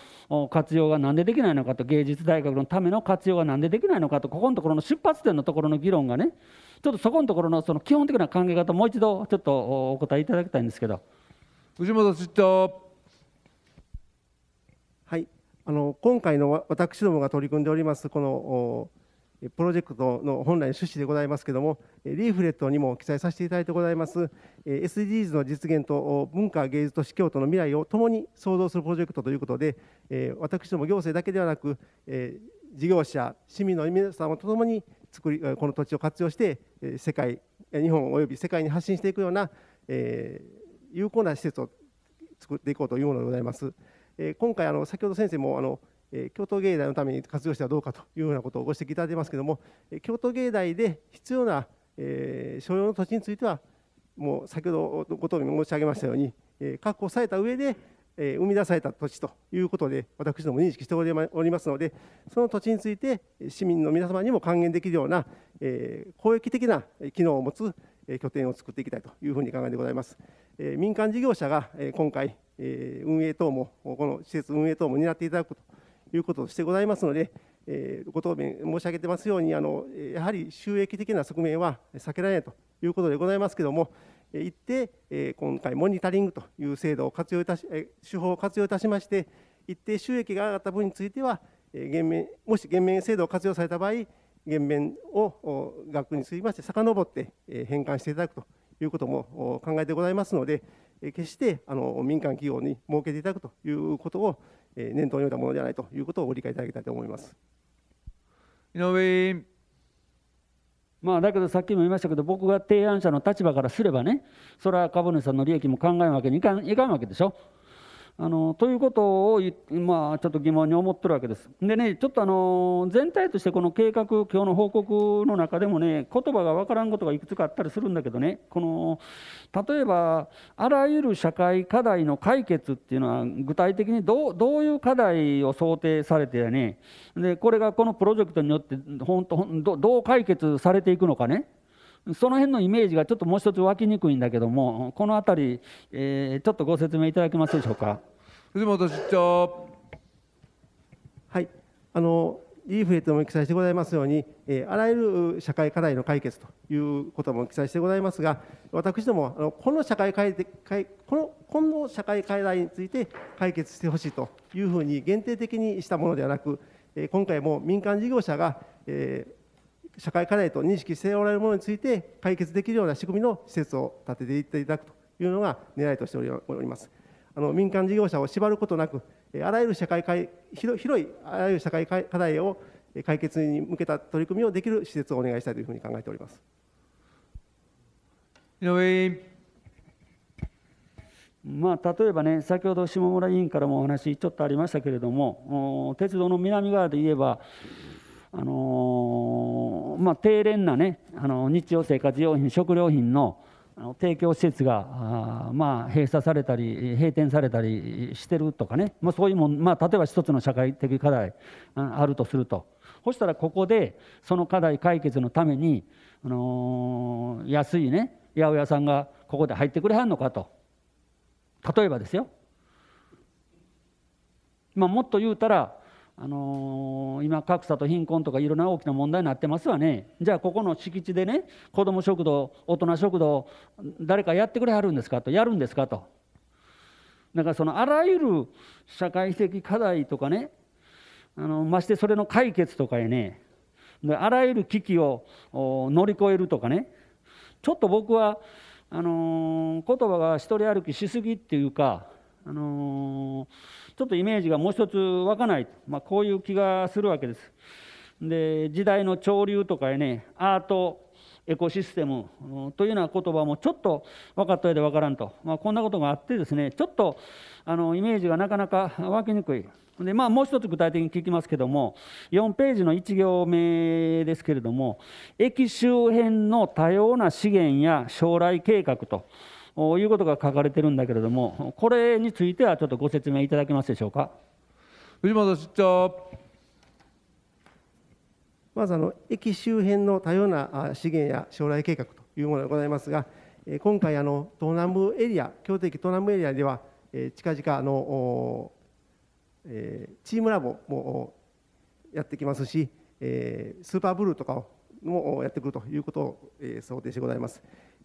活用が何でできないのかと芸術大学のための活用が何でできないのかとここのところの出発点のところの議論がねちょっとそこのところのその基本的な考え方もう一度ちょっとお答えいただきたいんですけど藤本市長はいあの今回の私どもが取り組んでおりますこのプロジェクトの本来の趣旨でございますけれども、リーフレットにも記載させていただいてございます、SDGs の実現と文化、芸術と市京都の未来を共に創造するプロジェクトということで、私ども行政だけではなく、事業者、市民の皆様と共に作り、この土地を活用して、世界、日本および世界に発信していくような、え有効な施設を作っていこうというものでございます。今回あの先ほど先生もあの京都芸大のために活用してはどうかというようなことをご指摘いただいていますけれども、京都芸大で必要な所要の土地については、もう先ほどご答弁申し上げましたように、確保された上で、生み出された土地ということで、私ども認識しておりますので、その土地について市民の皆様にも還元できるような、公益的な機能を持つ拠点を作っていきたいというふうに考えてございます。民間事業者が今回、運営等も、この施設運営等も担っていただくと。いうこととしてございますので、えー、ご答弁申し上げてますようにあの、やはり収益的な側面は避けられないということでございますけども、一定、えー、今回、モニタリングという制度を活用いたし、え手法を活用いたしまして、一定収益が上がった分については、えー、減免もし減免制度を活用された場合、減免を額につきまして遡って返還していただくということも考えてございますので、決してあの民間企業に設けていただくということを念頭に置いたものではないということをご理解いただきたいと思います。井上まあ、だけどさっきも言いましたけど僕が提案者の立場からすればねそれは株主さんの利益も考えるわけにいかんいかんわけでしょあのということを、まあ、ちょっと疑問に思ってるわけです。でね、ちょっとあの全体としてこの計画、今日の報告の中でもね、言葉が分からんことがいくつかあったりするんだけどね、この例えば、あらゆる社会課題の解決っていうのは、具体的にどうどういう課題を想定されてやねで、これがこのプロジェクトによって、本当どう解決されていくのかね。その辺のイメージがちょっともう一つ湧きにくいんだけどもこの辺り、えー、ちょっとご説明いただけますでしょうか藤本市長はいあのリーフレットも記載してございますように、えー、あらゆる社会課題の解決ということも記載してございますが私どもあのこの社会解このこの社会課題について解決してほしいというふうに限定的にしたものではなく、えー、今回も民間事業者が、えー、社会課題と認識しておられるものについて解決できるような仕組みの施設を立てていっていただくというのが狙いとしておりますあの民間事業者を縛ることなくあらゆる社会広いあらゆる社会課題を解決に向けた取り組みをできる施設をお願いしたいというふうに考えております井上まあ、例えばね、先ほど下村委員からもお話ちょっとありましたけれども、鉄道の南側で言えば、あのー、まあ、低廉な、ね、あの日常生活用品、食料品の提供施設があ、まあ、閉鎖されたり、閉店されたりしてるとかね、まあ、そういうもん、まあ、例えば一つの社会的課題あるとすると、そしたらここで、その課題解決のために、あのー、安いね、八百屋さんがここで入ってくれはんのかと、例えばですよ。まあ、もっと言うたらあのー、今格差と貧困とかいろんな大きな問題になってますわねじゃあここの敷地でね子ども食堂大人食堂誰かやってくれはるんですかとやるんですかとだからそのあらゆる社会的課題とかねあのましてそれの解決とかへねであらゆる危機を乗り越えるとかねちょっと僕はあのー、言葉が一人歩きしすぎっていうかあのー、ちょっとイメージがもう一つ湧かない、まあ、こういう気がするわけです。で時代の潮流とかねアートエコシステムというような言葉もちょっと分かったようで分からんと、まあ、こんなことがあってですねちょっとあのイメージがなかなか湧きにくい。でまあ、もう一つ具体的に聞きますけども4ページの1行目ですけれども駅周辺の多様な資源や将来計画ということが書かれてるんだけれどもこれについてはちょっとご説明いただけますでしょうか。藤本室長まずあの駅周辺の多様な資源や将来計画というものでございますが今回あの東南部エリア京都駅東南部エリアでは近々あのチームラボもやってきますしスーパーブルーとかをもやってくるということを想定してございます。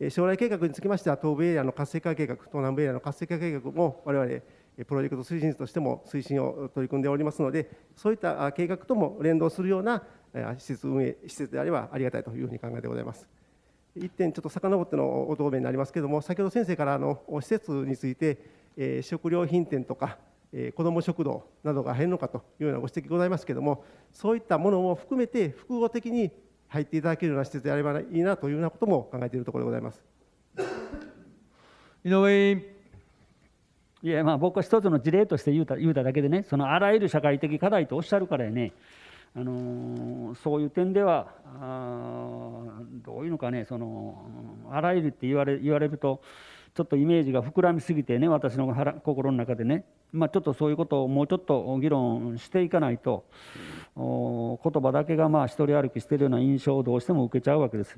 将来計画につきましては東部エリアの活性化計画東南部エリアの活性化計画も我々プロジェクト推進としても推進を取り組んでおりますのでそういった計画とも連動するような施設運営施設であればありがたいというふうに考えてございます。1点ちょっと遡ってのお答弁になりますけれども先ほど先生からあの施設について、え食料品店とか、え子ども食堂などが減るのかというようなご指摘ございますけれどもそういったものも含めて複合的に入っていただけるような施設であればいいなというようなことも考えているところでございます。井上いやまあ僕は一つの事例として言うた言うただけでねそのあらゆる社会的課題とおっしゃるからね、あのー、そういう点ではあどういうのかねそのあらゆるって言われ言われるとちょっとイメージが膨らみすぎてね私の腹心の中でね、まあ、ちょっとそういうことをもうちょっと議論していかないと言葉だけがまあ一人歩きしてるような印象をどうしても受けちゃうわけです。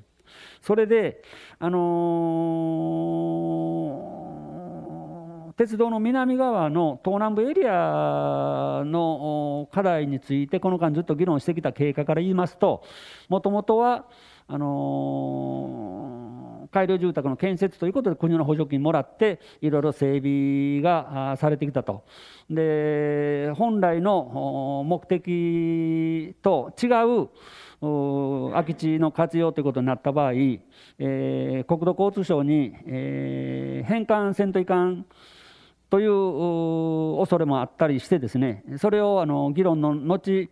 それで、あのー、鉄道の南側の東南部エリアの課題についてこの間ずっと議論してきた経過から言いますともともとはあのー改良住宅の建設ということで国の補助金もらっていろいろ整備がされてきたと。で本来の目的と違う空き地の活用ということになった場合、えー、国土交通省に、えー、返還せんといかんという恐れもあったりしてですねそれをあの議論の後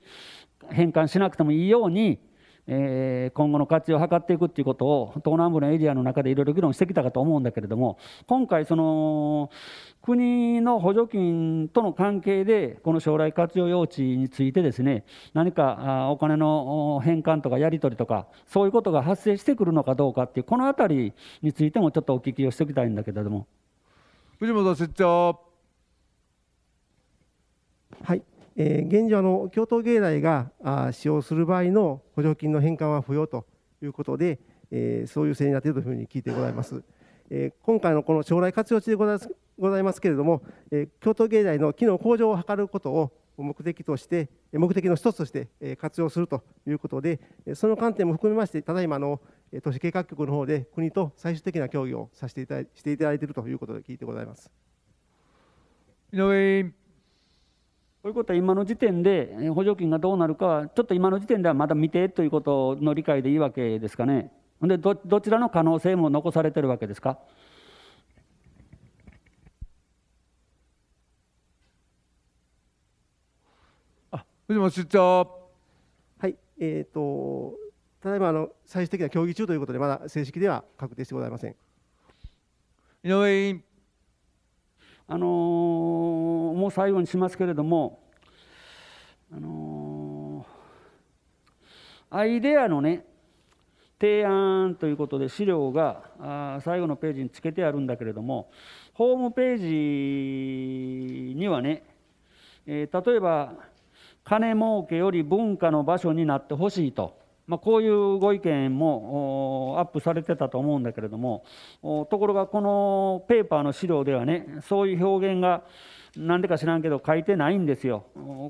返還しなくてもいいようにえ今後の活用を図っていくっていうことを東南部のエリアの中でいろいろ議論してきたかと思うんだけれども今回その国の補助金との関係でこの将来活用用地についてですね何かお金の返還とかやり取りとかそういうことが発生してくるのかどうかっていうこの辺りについてもちょっとお聞きをしておきたいんだけれども。藤本社長え現状の京都芸大が使用する場合の補助金の返還は不要ということで、えそういう制になっているというふうに聞いてございます。え今回のこの将来活用地でございますけれども、え京都芸大の機能向上を図ることを目的として目的の一つとして活用するということでその観点も含めましてただいまの都市計画局の方で国と最終的な協議をさせていただいているということで聞いてございます井上こういうことは今の時点で補助金がどうなるかは、ちょっと今の時点ではまだ未定ということの理解でいいわけですかね。でどどちらの可能性も残されてるわけですか。あ藤本出張はい、えーと、ただいまの最終的な協議中ということで、まだ正式では確定してございません。井上委員あのもう最後にしますけれども、あのアイデアのね提案ということで資料が最後のページにつけてあるんだけれどもホームページにはね、えー、例えば金儲けより文化の場所になってほしいとまあ、こういうご意見もアップされてたと思うんだけれどもところがこのペーパーの資料ではねそういう表現が何でか知らんけど書いてないんですよ。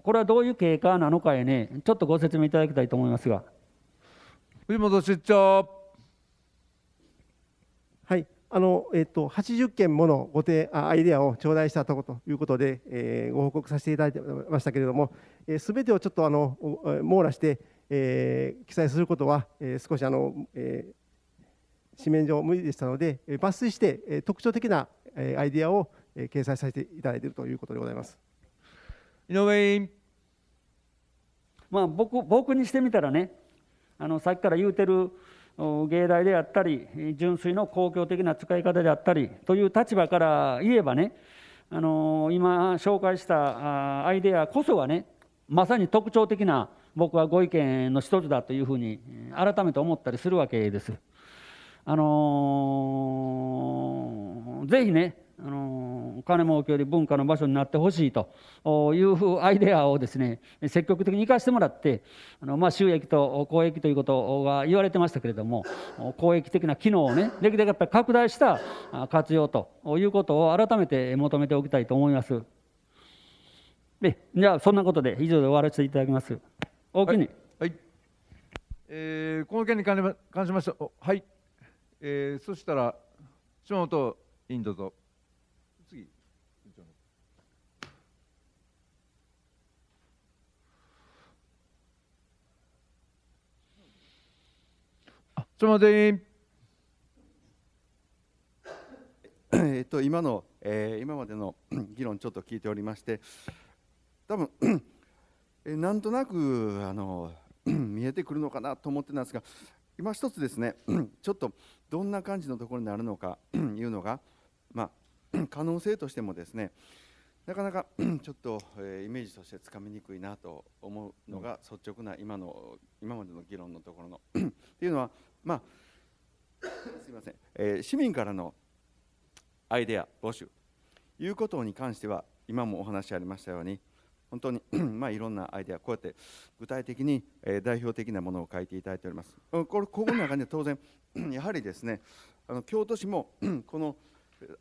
これはどういう経過なのかへねちょっとご説明いただきたいと思いますが。藤本出張はいあのえっと、80件ものご提アイデアを頂戴したということで、えー、ご報告させていただいてましたけれども、す、えー、べ、てをちょっとあの網羅して、えー、記載することは、えー、少しあの、えー、紙面上無理でしたので、え抜粋して、え特徴的な、えアイデアを、え掲載させていただいているということでございます。井上まあ、僕僕にしてみたらねあのさっきから言うてる芸大であったり純粋の公共的な使い方であったりという立場から言えばねあの今紹介したアイデアこそがねまさに特徴的な僕はご意見の一つだというふうに改めて思ったりするわけです。あのー、ぜひね、あのー、金儲けより文化の場所になってほしいというふうアイデアをですね積極的に生かしてもらってあの、まあ、収益と公益ということが言われてましたけれども公益的な機能をねできるだけった拡大した活用ということを改めて求めておきたいと思います。でじゃあそんなことで以上で終わらせていただきます。大きに、はい、はい、えー、この件に関関しましてはい、えー、そしたら島本委員どうぞ次島本委員えっと今の、えー、今までの議論ちょっと聞いておりまして多分なんとなくあの 見えてくるのかなと思ってたんですが今一つですね ちょっとどんな感じのところになるのか いうのが、まあ、可能性としてもですねなかなかちょっと、えイメージとしてつかみにくいなと思うのが率直な今の今までの議論のところのというのは、まあ、すみません、えー、市民からのアイデア募集いうことに関しては今もお話ありましたように本当に まあいろんなアイデアこうやって具体的に、えー、代表的なものを書いていただいておりますこれここの中には当然 やはりですねあの京都市も この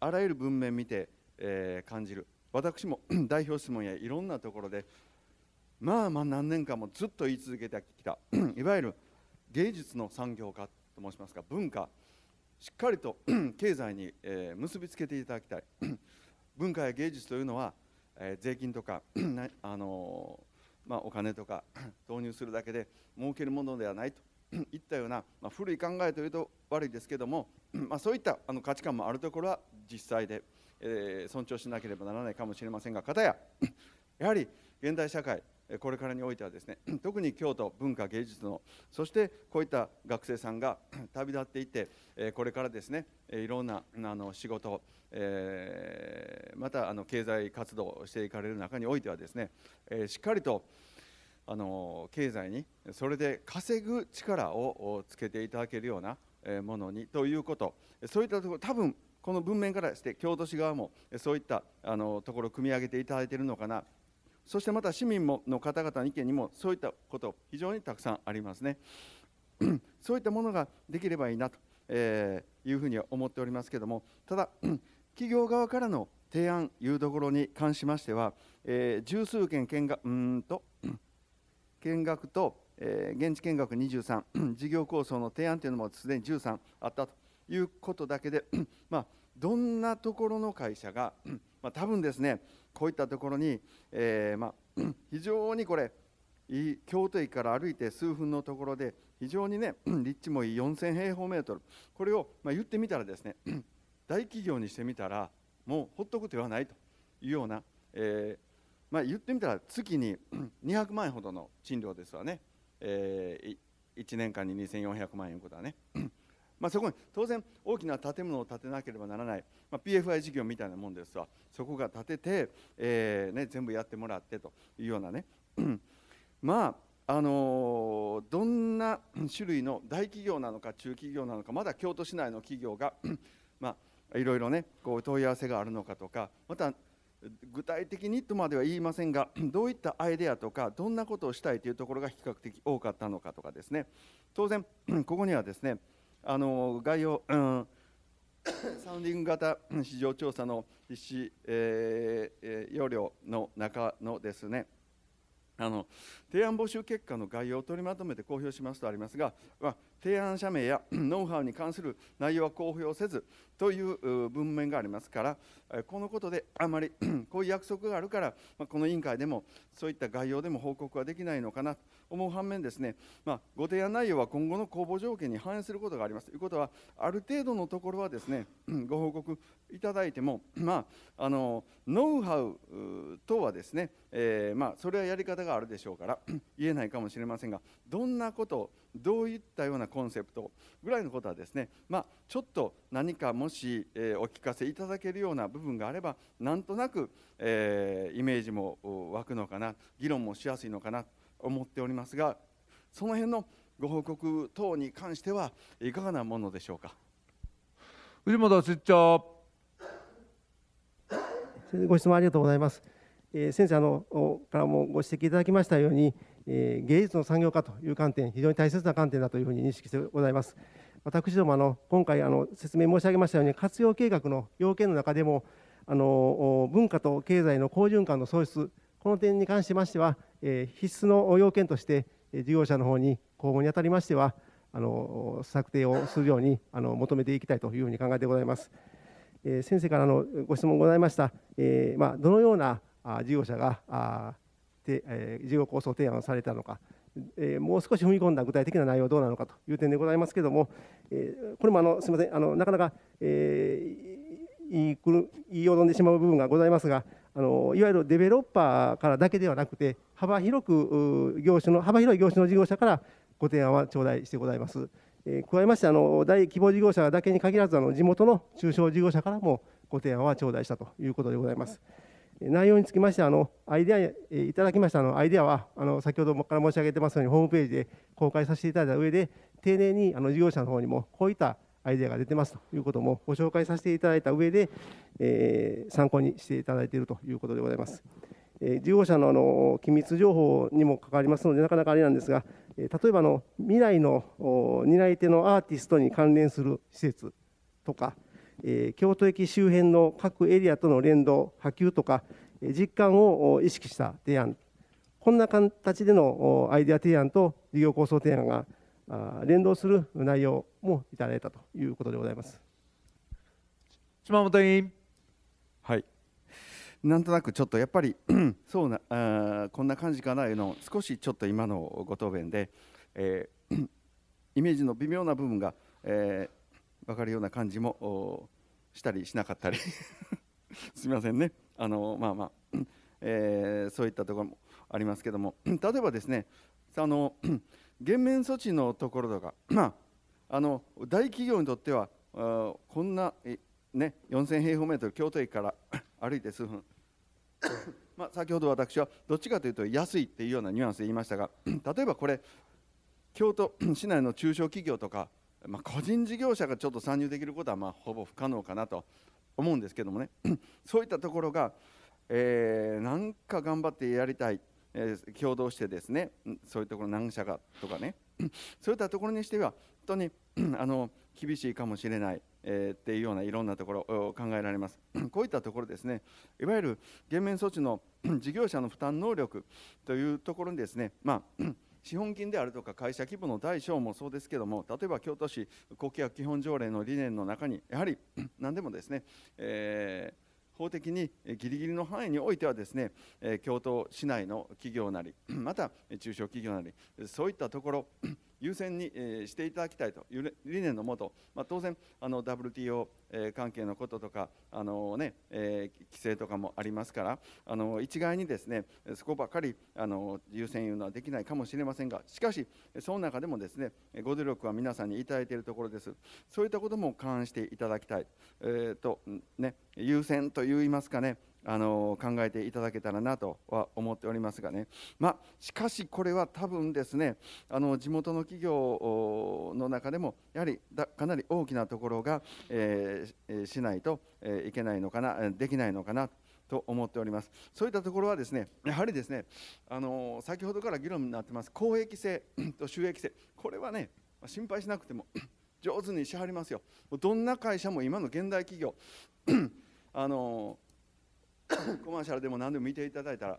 あらゆる文面見て、えー、感じる私も代表質問やいろんなところでまあまあ何年間もずっと言い続けてきたいわゆる芸術の産業化と申しますか文化しっかりと経済に、えー、結びつけていただきたい文化や芸術というのはえー、税金とか あのまあ、お金とか 投入するだけで儲けるものではないとい ったような、まあ、古い考えというと悪いですけども、まあ、そういったあの価値観もあるところは実際で、えー、尊重しなければならないかもしれませんが、かたややはり現代社会これからにおいてはですね 特に京都文化芸術のそしてこういった学生さんが 旅立っていってこれからですねいろんなあの仕事えまたあの経済活動をしていかれる中においてはですねえしっかりとあの経済にそれで稼ぐ力をつけていただけるようなものにということそういったところ多分この文面からして京都市側もそういったあのところを組み上げていただいているのかなそしてまた市民もの方々の意見にもそういったこと非常にたくさんありますね そういったものができればいいなと、えいうふうには思っておりますけれどもただ 企業側からの提案いうところに関しましては、えー、十数件見学うんと 見学と、えー、現地見学23事業構想の提案というのもすでに13あったということだけで、まあ、どんなところの会社が、まあ、多分ですねこういったところに、えー、まあ、非常にこれ京都駅から歩いて数分のところで非常にね 立地もいい4000平方メートルこれを、まあ、言ってみたらですね 大企業にしてみたらもうほっとく手はないというような、えー、まあ、言ってみたら月に200万円ほどの賃料ですわね、えー、1年間に2400万円ということはねまあ、そこに当然大きな建物を建てなければならない、まあ、PFI 事業みたいなもんですわそこが建てて、えー、ね、全部やってもらってというようなね まああのー、どんな種類の大企業なのか中企業なのかまだ京都市内の企業が まあ、いろいろねこう問い合わせがあるのかとかまた具体的にとまでは言いませんが どういったアイデアとかどんなことをしたいというところが比較的多かったのかとかですね当然ここにはですねあの概要、うん、サウンディング型市場調査の実施、えー、要領の中のですねあの提案募集結果の概要を取りまとめて公表しますとありますが、まあ、提案者名やノウハウに関する内容は公表せずという文面がありますからこのことであまり こういう約束があるから、この委員会でもそういった概要でも報告はできないのかなと思う反面ですね、まあ、ご提案内容は今後の公募条件に反映することがありますということはある程度のところはですね ご報告いただいても、まあ、あのノウハウ等はですね、えー、まあ、それはやり方があるでしょうから 言えないかもしれませんがどんなことどういったようなコンセプトぐらいのことはですね、まあ、ちょっと何かもし、えお聞かせいただけるような部分があればなんとなく、えイメージも湧くのかな議論もしやすいのかなと思っておりますがその辺のご報告等に関してはいかがなものでしょうか。藤本室長ご質問ありがとうございます。えー、先生あのからもご指摘いただきましたように、えー、芸術の産業化という観点、非常に大切な観点だというふうに認識してございます。私どもあの今回あの説明申し上げましたように活用計画の要件の中でもあの文化と経済の好循環の創出この点に関しましては、え必須の要件として事業者の方に公募にあたりましてはあの策定をするようにあの求めていきたいというふうに考えてございます。え先生からのご質問ございました、えまあ、どのような事業者があえ事業構想提案をされたのかえー、もう少し踏み込んだ具体的な内容はどうなのかという点でございますけれども、えー、これもあのすみませんあの、なかなか、えー、言いくる言いよどんでしまう部分がございますがあの、いわゆるデベロッパーからだけではなくて、幅広く業種の幅広い業種の事業者からご提案は頂戴してございます。えー、加えましてあの、大規模事業者だけに限らず、あの地元の中小事業者からもご提案は頂戴したということでございます。はい内容につきましてあのアイデアいただきましたあのアイデアはあの先ほどから申し上げてますようにホームページで公開させていただいた上で丁寧にあの事業者の方にもこういったアイデアが出てますということもご紹介させていただいた上で、えー、参考にしていただいているということでございます。えー、事業者のあの機密情報にも関わりますのでなかなかあれなんですが、えー、例えばの未来の担い手のアーティストに関連する施設とかえ京都駅周辺の各エリアとの連動、波及とか、実感を意識した提案、こんな形でのアイデア提案と事業構想提案が連動する内容もいただいたということでございます。島本委員はいなんとなくちょっとやっぱり そうなあこんな感じかないうのを少しちょっと今のご答弁で、えー、イメージの微妙な部分が、えー、分かるような感じもしたりしなかったり すみませんねあのまあまあ、えー、そういったところもありますけども例えばですねあの減免措置のところとか、あ、の大企業にとってはこんな、ね、4000平方メートル京都駅から 歩いて数分 まあ、先ほど私はどっちかというと安いっていうようなニュアンスで言いましたが例えばこれ京都市内の中小企業とかまあ、個人事業者がちょっと参入できることはまあほぼ不可能かなと思うんですけどもね そういったところが、えー、なんか頑張ってやりたい、えー、共同してですねそういうところ何社かとかね そういったところにしては本当に あの厳しいかもしれない、えー、っていうようないろんなところを考えられますこういったところですねいわゆる減免措置の事業者の負担能力というところにですねまあ資本金であるとか会社規模の大小もそうですけども例えば京都市国約基本条例の理念の中にやはり 何でもですね、えー法的にギリギリの範囲においてはですね京都市内の企業なり また中小企業なりそういったところ 優先に、えしていただきたいという理念のもと、まあ、当然あの WTO 関係のこととかあの、ねえー、規制とかもありますからあの一概にですねそこばかりあの優先言うのはできないかもしれませんがしかしその中でもですねご努力は皆さんに頂いているところですそういったことも勘案していただきたい、えーとね、優先といいますかねあの考えていただけたらなとは思っておりますがね、まあ、しかしこれは多分ですねあの地元の企業の中でもやはりかなり大きなところが、えー、しないといけないのかなできないのかなと思っておりますそういったところはですねやはりですねあの先ほどから議論になってます公益性 と収益性これはね心配しなくても 上手にしはりますよどんな会社も今の現代企業 あのコマーシャルでも何でも見ていただいたら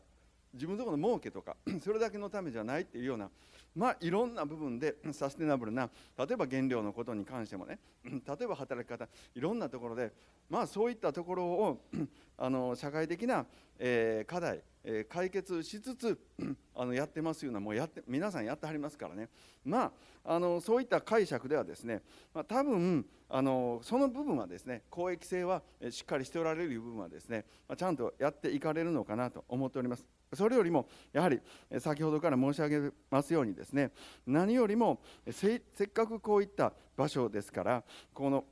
自分のところの儲けとか それだけのためじゃないっていうようなまあいろんな部分でサステナブルな例えば原料のことに関してもね 例えば働き方いろんなところでまあそういったところを あの社会的な、え課題、え解決しつつあのやってますようなもうやって皆さんやってはりますからねまああのそういった解釈ではですね、まあ、多分あのその部分はですね公益性はしっかりしておられる部分はですね、まあ、ちゃんとやっていかれるのかなと思っております。それよりもやはり先ほどから申し上げますようにですね何よりもせっかくこういった場所ですからこの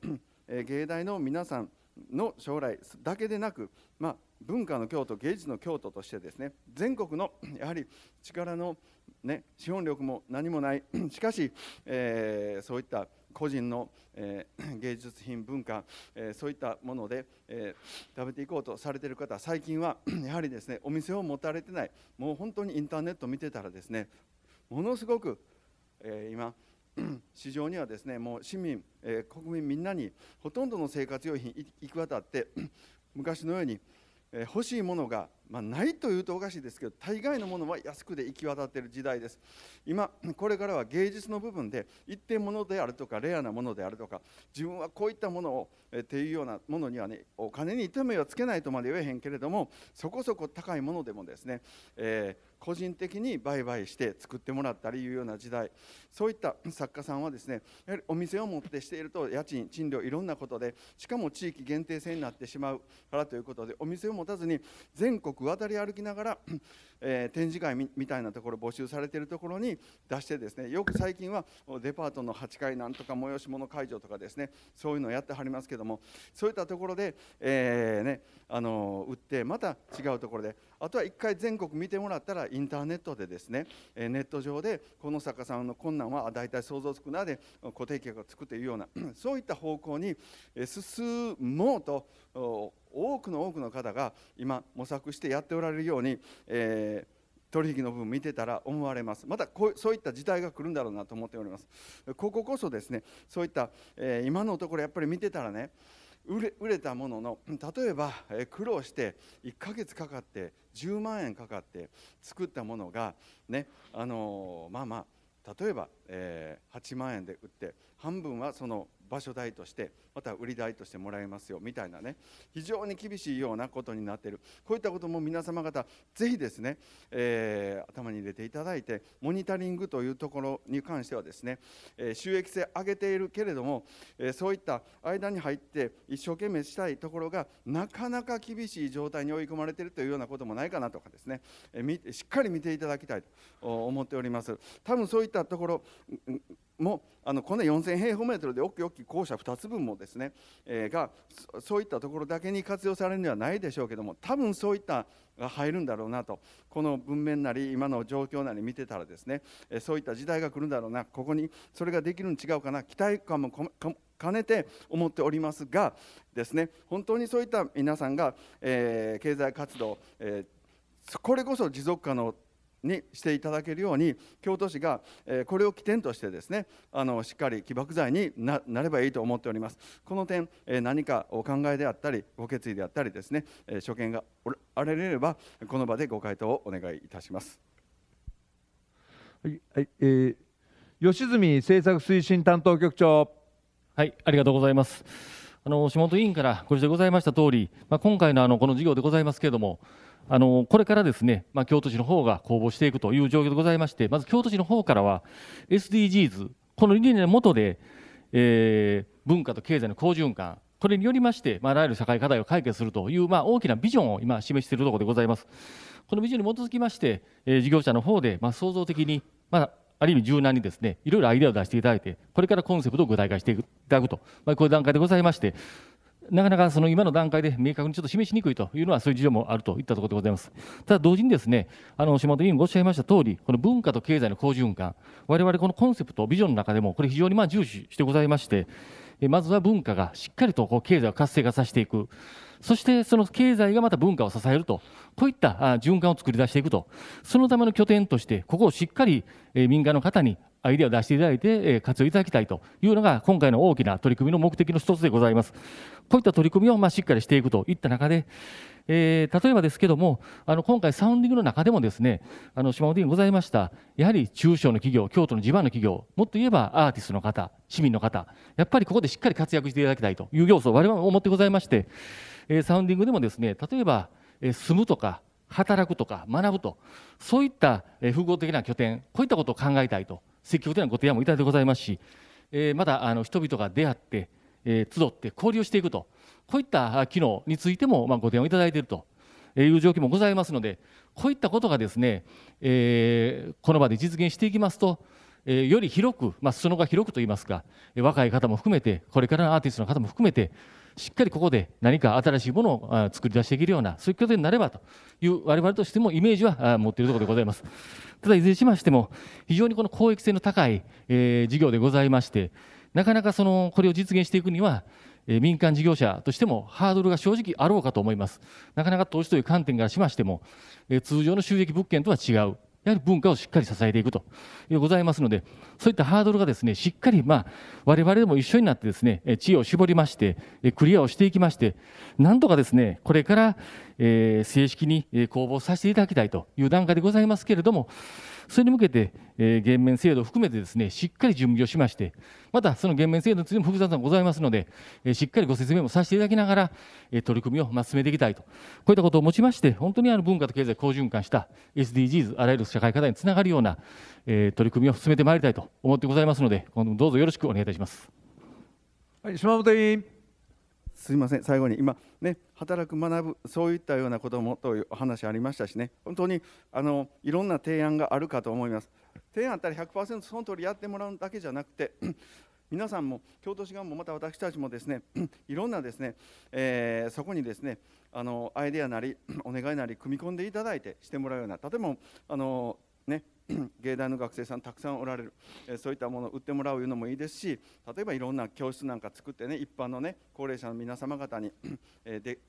芸大の皆さんの将来だけでなく、まあ、文化の京都芸術の京都としてですね全国のやはり力の、ね、資本力も何もないしかし、えー、そういった個人の、えー、芸術品文化、えー、そういったもので、えー、食べていこうとされている方最近は やはりですねお店を持たれてないもう本当にインターネット見てたらですねものすごく、え今 市場にはですねもう市民、え国民みんなにほとんどの生活用品行き渡って昔のように、え欲しいものがまあ、ないというとおかしいですけど大概のものは安くで行き渡っている時代です今これからは芸術の部分で一定ものであるとかレアなものであるとか自分はこういったものをっていうようなものにはねお金に痛目をつけないとまで言えへんけれどもそこそこ高いものでもですね、えー、個人的に売買して作ってもらったりいうような時代そういった作家さんはですねやはりお店を持ってしていると家賃賃料いろんなことでしかも地域限定制になってしまうからということでお店を持たずに全国渡り歩きながらえー、展示会みたいなところ募集されているところに出してですねよく最近はデパートの8階なんとか催し物会場とかですねそういうのをやってはりますけどもそういったところで、えー、ね、あの売ってまた違うところであとは1回全国見てもらったらインターネットでですね、えネット上でこの坂さんの困難は大体想像つくなで固定客がつくというような そういった方向に進もうと多くの多くの方が今模索してやっておられるように、えーえ取引の部分見てたら思われますまたこうそういった事態が来るんだろうなと思っておりますこここそですねそういった、えー、今のところやっぱり見てたらね売れ売れたものの例えば、えー、苦労して1ヶ月かかって10万円かかって作ったものがねあのー、まあまあ例えば、えー、8万円で売って半分はその場所代としてまた売り代としてもらえますよみたいなね非常に厳しいようなことになっているこういったことも皆様方ぜひですね、えー、頭に入れていただいてモニタリングというところに関してはですね、えー、収益性上げているけれども、えー、そういった間に入って一生懸命したいところがなかなか厳しい状態に追い込まれているというようなこともないかなとかですね、えー、しっかり見ていただきたいと思っております。多分そういったところもあのこの4000平方メートルで大きい大きい校舎2つ分もですね、えー、がそういったところだけに活用されるのではないでしょうけども多分そういったが入るんだろうなとこの文面なり今の状況なり見てたらですね、えー、そういった時代が来るんだろうなここにそれができるに違うかな期待感も兼ねて思っておりますがですね本当にそういった皆さんが、えー、経済活動、えこれこそ持続可能にしていただけるように京都市がこれを起点としてですねあのしっかり起爆剤になればいいと思っておりますこの点何かお考えであったりご決意であったりですね所見があられればこの場でご回答をお願いいたしますはい、はい、えー、吉住政策推進担当局長はいありがとうございますあの下本委員からご指摘ございました通り、まあ、今回のあのこの事業でございますけれどもあのこれからですね、まあ、京都市の方が公募していくという状況でございまして、まず京都市の方からは、SDGs、この理念のもとで、えー、文化と経済の好循環、これによりまして、まあ、あらゆる社会課題を解決するという、まあ、大きなビジョンを今、示しているところでございます。このビジョンに基づきまして、えー、事業者の方で、まあ、創造的に、まあ、ある意味柔軟にですね、いろいろアイデアを出していただいて、これからコンセプトを具体化していただくと、まあ、こういう段階でございまして、なかなかその今の段階で明確にちょっと示しにくいというのは、そういう事情もあるといったところでございます。ただ同時にですね、あの島本委員がおっしゃいました通り、この文化と経済の好循環、我々このコンセプト、ビジョンの中でも、これ非常にまあ重視してございまして、まずは文化がしっかりとこう経済を活性化させていく。そしてその経済がまた文化を支えると、こういった循環を作り出していくと、そのための拠点として、ここをしっかり民間の方にアイデアを出していただいて、え活用いただきたいというのが、今回の大きな取り組みの目的の一つでございます。こういった取り組みをましっかりしていくといった中で、えー、例えばですけども、あの今回、サウンディングの中でもですね、あの島本議員ございました、やはり中小の企業、京都の地盤の企業、もっと言えばアーティストの方、市民の方、やっぱりここでしっかり活躍していただきたいという要素を我々も思ってございまして、えー、サウンディングでもですね、例えば、えー、住むとか、働くとか学ぶと、そういった複合的な拠点、こういったことを考えたいと積極的なご提案もいただいてございますし、えー、またあの人々が出会って、えー、集って交流していくと、こういった機能についても、まあ、ご提案をいただいているという状況もございますので、こういったことがですね、えー、この場で実現していきますと、えより広く、まあ、裾野が広くといいますか、若い方も含めて、これからのアーティストの方も含めて、しっかりここで何か新しいものを作り出していけるようなそういうことになればという我々としてもイメージは持っているところでございますただいずれにしましても非常にこの公益性の高い、え事業でございましてなかなかそのこれを実現していくには民間事業者としてもハードルが正直あろうかと思います。なかなか投資という観点からしましても、通常の収益物件とは違うやはり文化をしっかり支えていくというございますので、そういったハードルがですねしっかり、まあ、我々も一緒になってですね知恵を絞りまして、クリアをしていきまして、なんとかですねこれから、正式に公募させていただきたいという段階でございますけれども、それに向けて、えー、減免制度を含めてですねしっかり準備をしまして、またその減免制度についても複雑なございますので、えー、しっかりご説明もさせていただきながら、えー、取り組みを進めていきたいと、こういったことをもちまして、本当にあの文化と経済好循環した SDGs、あらゆる社会課題につながるような、えー、取り組みを進めてまいりたいと思ってございますので、今度どうぞよろしくお願いいたします。はい、島本委員すいません最後に今ね働く学ぶそういったようなこともというお話ありましたしね本当にあのいろんな提案があるかと思います提案あったら100%その通りやってもらうだけじゃなくて 皆さんも京都市側もまた私たちもですね いろんなですね、えー、そこにですねあのアイデアなり お願いなり組み込んでいただいてしてもらうような例えばあのね 芸大の学生さんたくさんおられる、えそういったものを売ってもらうのもいいですし例えばいろんな教室なんか作ってね一般のね高齢者の皆様方に、えで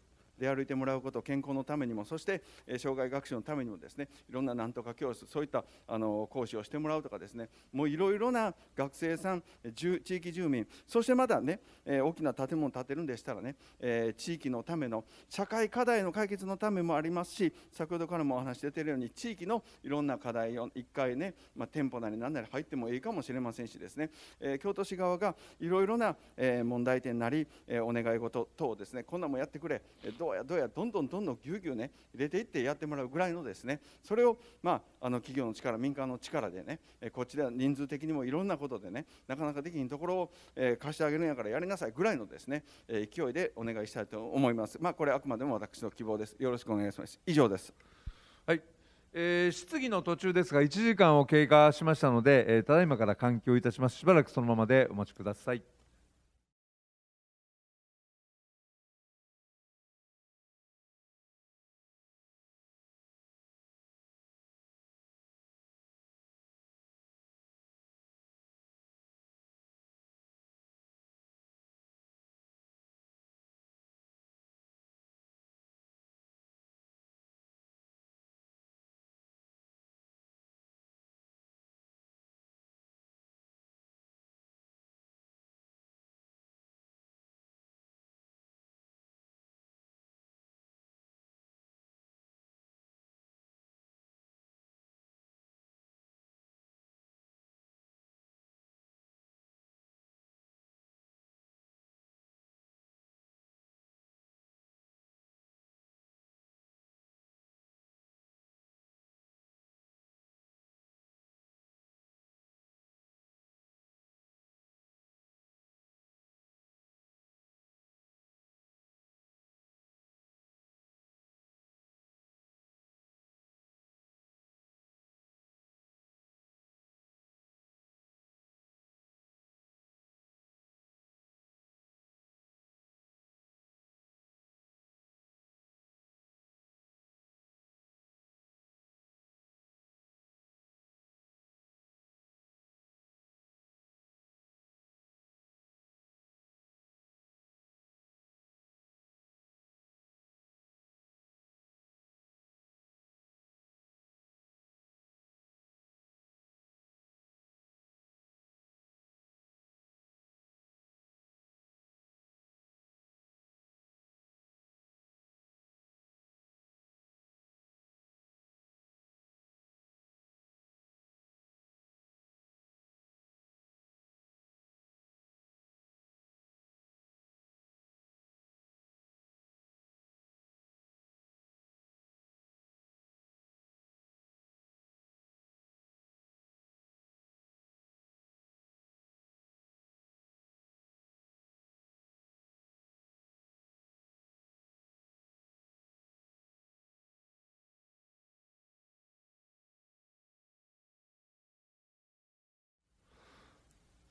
出歩いてもらうこと健康のためにもそして障害学習のためにもですねいろんななんとか教室そういったあの講師をしてもらうとかですねもういろいろな学生さん地域住民そしてまだね、え大きな建物を建てるんでしたらね、え地域のための社会課題の解決のためもありますし先ほどからもお話出てるように地域のいろんな課題を1回ね、まあ、店舗なり何なり入ってもいいかもしれませんしですね、え京都市側がいろいろな、え問題点なり、えお願い事等ですねこんなもやってくれどううやどうやどんどんどんどんぎゅうぎゅうね入れていってやってもらうぐらいのですねそれを、まあ、あの企業の力民間の力でねこっちでは人数的にもいろんなことでねなかなかできんところを、え貸してあげるんやからやりなさいぐらいのですね勢いでお願いしたいと思います。まあ、これあくまでも私の希望です。よろしくお願いします。以上です。はい。えー、質疑の途中ですが1時間を経過しましたので、えー、ただいまから換気をいたしますしばらくそのままでお待ちください。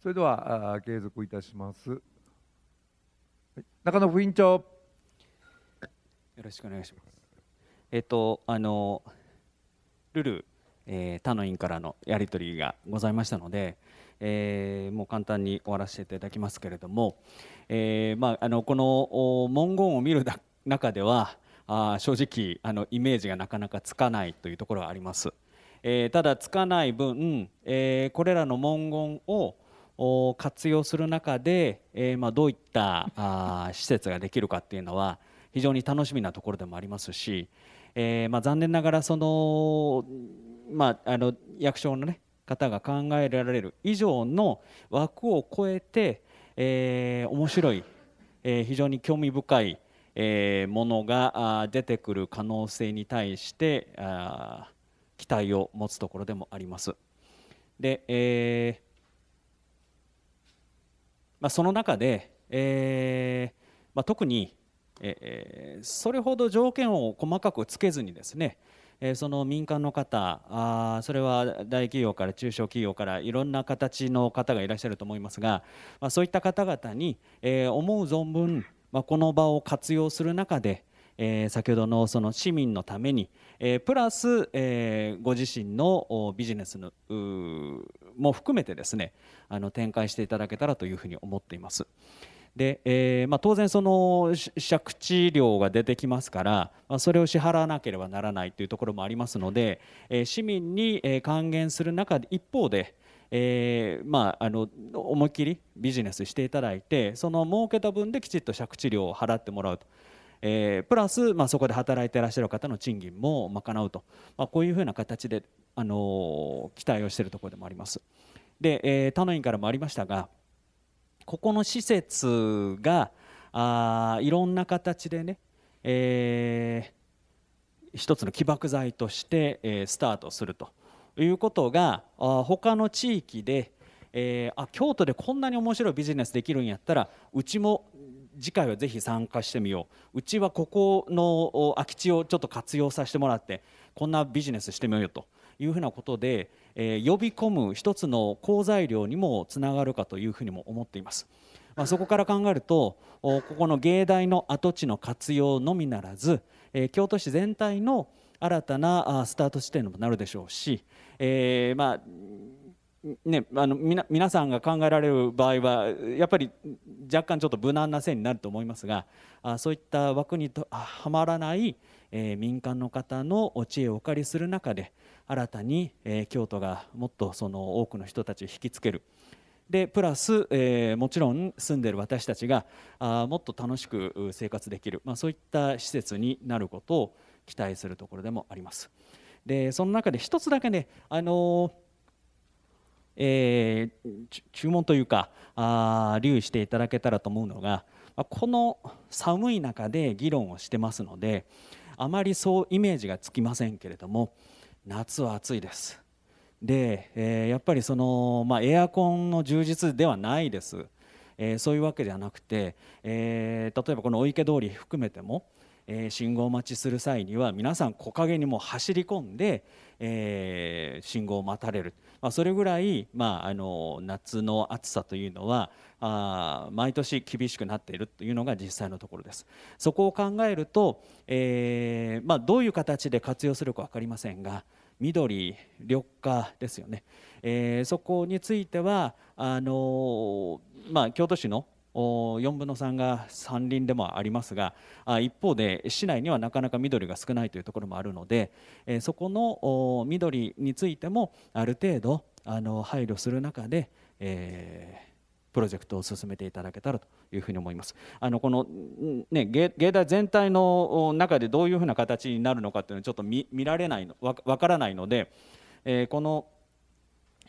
それでは継続いたします。中野副委員長。よろしくお願いします。えっとあのルル、えー、他の委員からのやり取りがございましたので。えー、もう簡単に終わらせていただきますけれども、えーまあ、あのこの文言を見る中ではあ正直あのイメージがなかなかつかないというところがあります、えー、ただつかない分、えー、これらの文言を活用する中で、えー、まあ、どういったあ施設ができるかっていうのは非常に楽しみなところでもありますし、えー、まあ、残念ながらその、まあ、あの役所の、ね、方が考えられる以上の枠を超えて、えー、面白い、え非常に興味深い、えものが出てくる可能性に対してあ期待を持つところでもあります。で、えーまあ、その中で、えーまあ、特に、えー、それほど条件を細かくつけずにですね、えー、その民間の方あそれは大企業から中小企業からいろんな形の方がいらっしゃると思いますが、まあ、そういった方々に、えー、思う存分、まあ、この場を活用する中で、えー、先ほどのその市民のために、えー、プラス、えー、ご自身のビジネスのも含めてですねあの展開していただけたらというふうに思っています。で、えー、まあ、当然その借地料が出てきますから、まあ、それを支払わなければならないというところもありますので、えー、市民に還元する中で一方で、えー、まあ、あの思いっきりビジネスしていただいてその儲けた分できちっと借地料を払ってもらうとえー、プラス、まあ、そこで働いていらっしゃる方の賃金も賄うと、まあ、こういうふうな形で、あのー、期待をしているところでもあります。で、えー、他の委員からもありましたがここの施設があいろんな形でね、えー、一つの起爆剤として、えー、スタートするということがあ他の地域で、えー、あ京都でこんなに面白いビジネスできるんやったらうちも次回はぜひ参加してみよううちはここの空き地をちょっと活用させてもらってこんなビジネスしてみようというふうなことで、え呼び込む一つの好材料にもつながるかというふうにも思っています。まあ、そこから考えるとここの芸大の跡地の活用のみならず、え京都市全体の新たなスタート地点にもなるでしょうし、えー、まあね、あのみ皆さんが考えられる場合はやっぱり若干ちょっと無難な線になると思いますがあそういった枠にとはまらない、えー、民間の方のお知恵をお借りする中で新たに、えー、京都がもっとその多くの人たちを引きつけるでプラス、えー、もちろん住んでる私たちがあもっと楽しく生活できる、まあ、そういった施設になることを期待するところでもあります。でその中で一つだけね、あのーえー、注文というかあ留意していただけたらと思うのがこの寒い中で議論をしてますのであまりそうイメージがつきませんけれども夏は暑いです。で、えー、やっぱりその、まあ、エアコンの充実ではないです、えー、そういうわけではなくて、えー、例えばこのお池通り含めても、え信号待ちする際には皆さん木陰にも走り込んで、え信号を待たれるまあ、それぐらい、まあ、あの夏の暑さというのはあ毎年厳しくなっているというのが実際のところです。そこを考えると、えー、まあ、どういう形で活用するか分かりませんが緑緑化ですよね、えー、そこについてはあのまあ、京都市の4分の3が山林でもありますが一方で市内にはなかなか緑が少ないというところもあるのでそこの緑についてもある程度あの配慮する中で、えー、プロジェクトを進めていただけたらというふに思います。あのこの、ね、芸大全体の中でどういうふうな形になるのかというのはちょっと見られないの分からないので、えー、この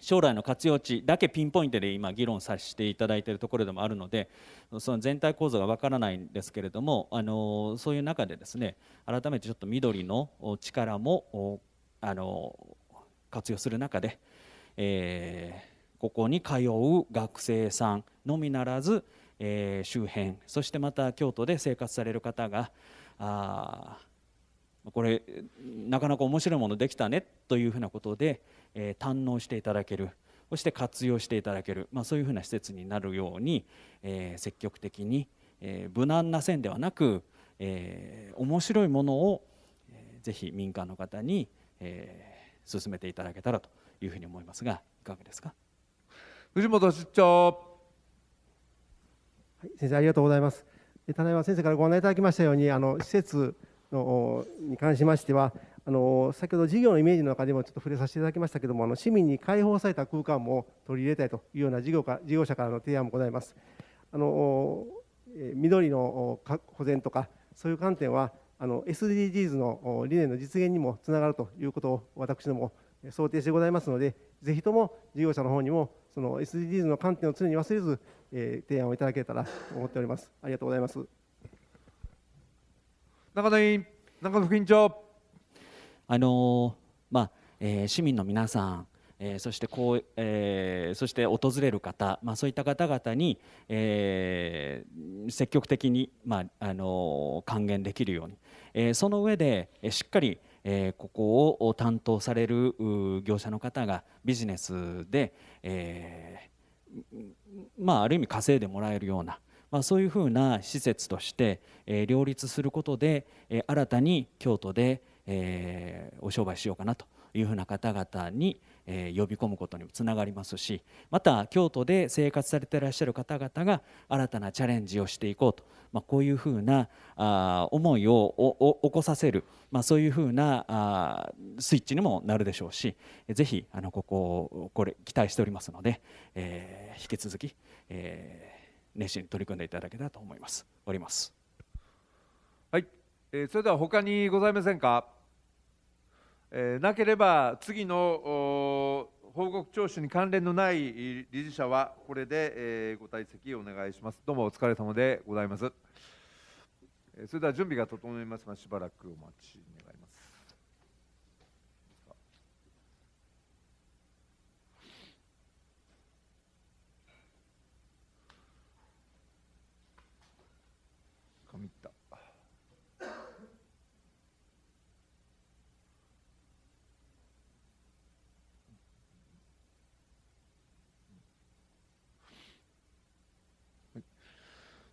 将来の活用地だけピンポイントで今議論させていただいているところでもあるのでその全体構造がわからないんですけれどもあのそういう中でですね改めてちょっと緑の力もあの活用する中で、えー、ここに通う学生さんのみならず、えー、周辺そしてまた京都で生活される方があこれなかなか面白いものできたねというふうなことで。えー、堪能していただけるそして活用していただける、まあ、そういうふうな施設になるように、えー、積極的に、えー、無難な線ではなく、えー、面白いものを、えー、ぜひ民間の方に、えー、進めていただけたらというふうに思いますがいかがですか藤本室長、はい、先生ありがとうございます。田内は先生からご案内いただきましたようにあの施設のに関しましてはあの先ほど事業のイメージの中でもちょっと触れさせていただきましたけどもあの市民に開放された空間も取り入れたいというような事業か事業者からの提案もございます。あの緑の保全とかそういう観点はあの SDGs の理念の実現にもつながるということを私ども想定してございますのでぜひとも事業者の方にもその SDGs の観点を常に忘れず、え提案をいただけたらと思っております。ありがとうございます。中野委員、中野副委員長。あのまあえー、市民の皆さん、えー、そしてこう、えー、そして訪れる方、まあ、そういった方々に、えー、積極的に、まああの還元できるように、えその上で、えしっかり、えここを担当される業者の方がビジネスで、えまあ、ある意味稼いでもらえるような、まあ、そういうふうな施設として、え両立することで、え新たに京都で、えお商売しようかなというふうな方々に、え呼び込むことにもつながりますしまた京都で生活されていらっしゃる方々が新たなチャレンジをしていこうと、まあ、こういうふうなあ思いを起こさせる、まあ、そういうふうなあスイッチにもなるでしょうしぜひあのこここれ期待しておりますので、えー、引き続き、えー熱心に取り組んでいただけたらと思いますおりますはい、えー、それでは他にございませんか、えー、なければ次の報告聴取に関連のない理事者はこれで、えー、ご退席お願いしますどうもお疲れ様でございます、えー、それでは準備が整いますがしばらくお待ち、ね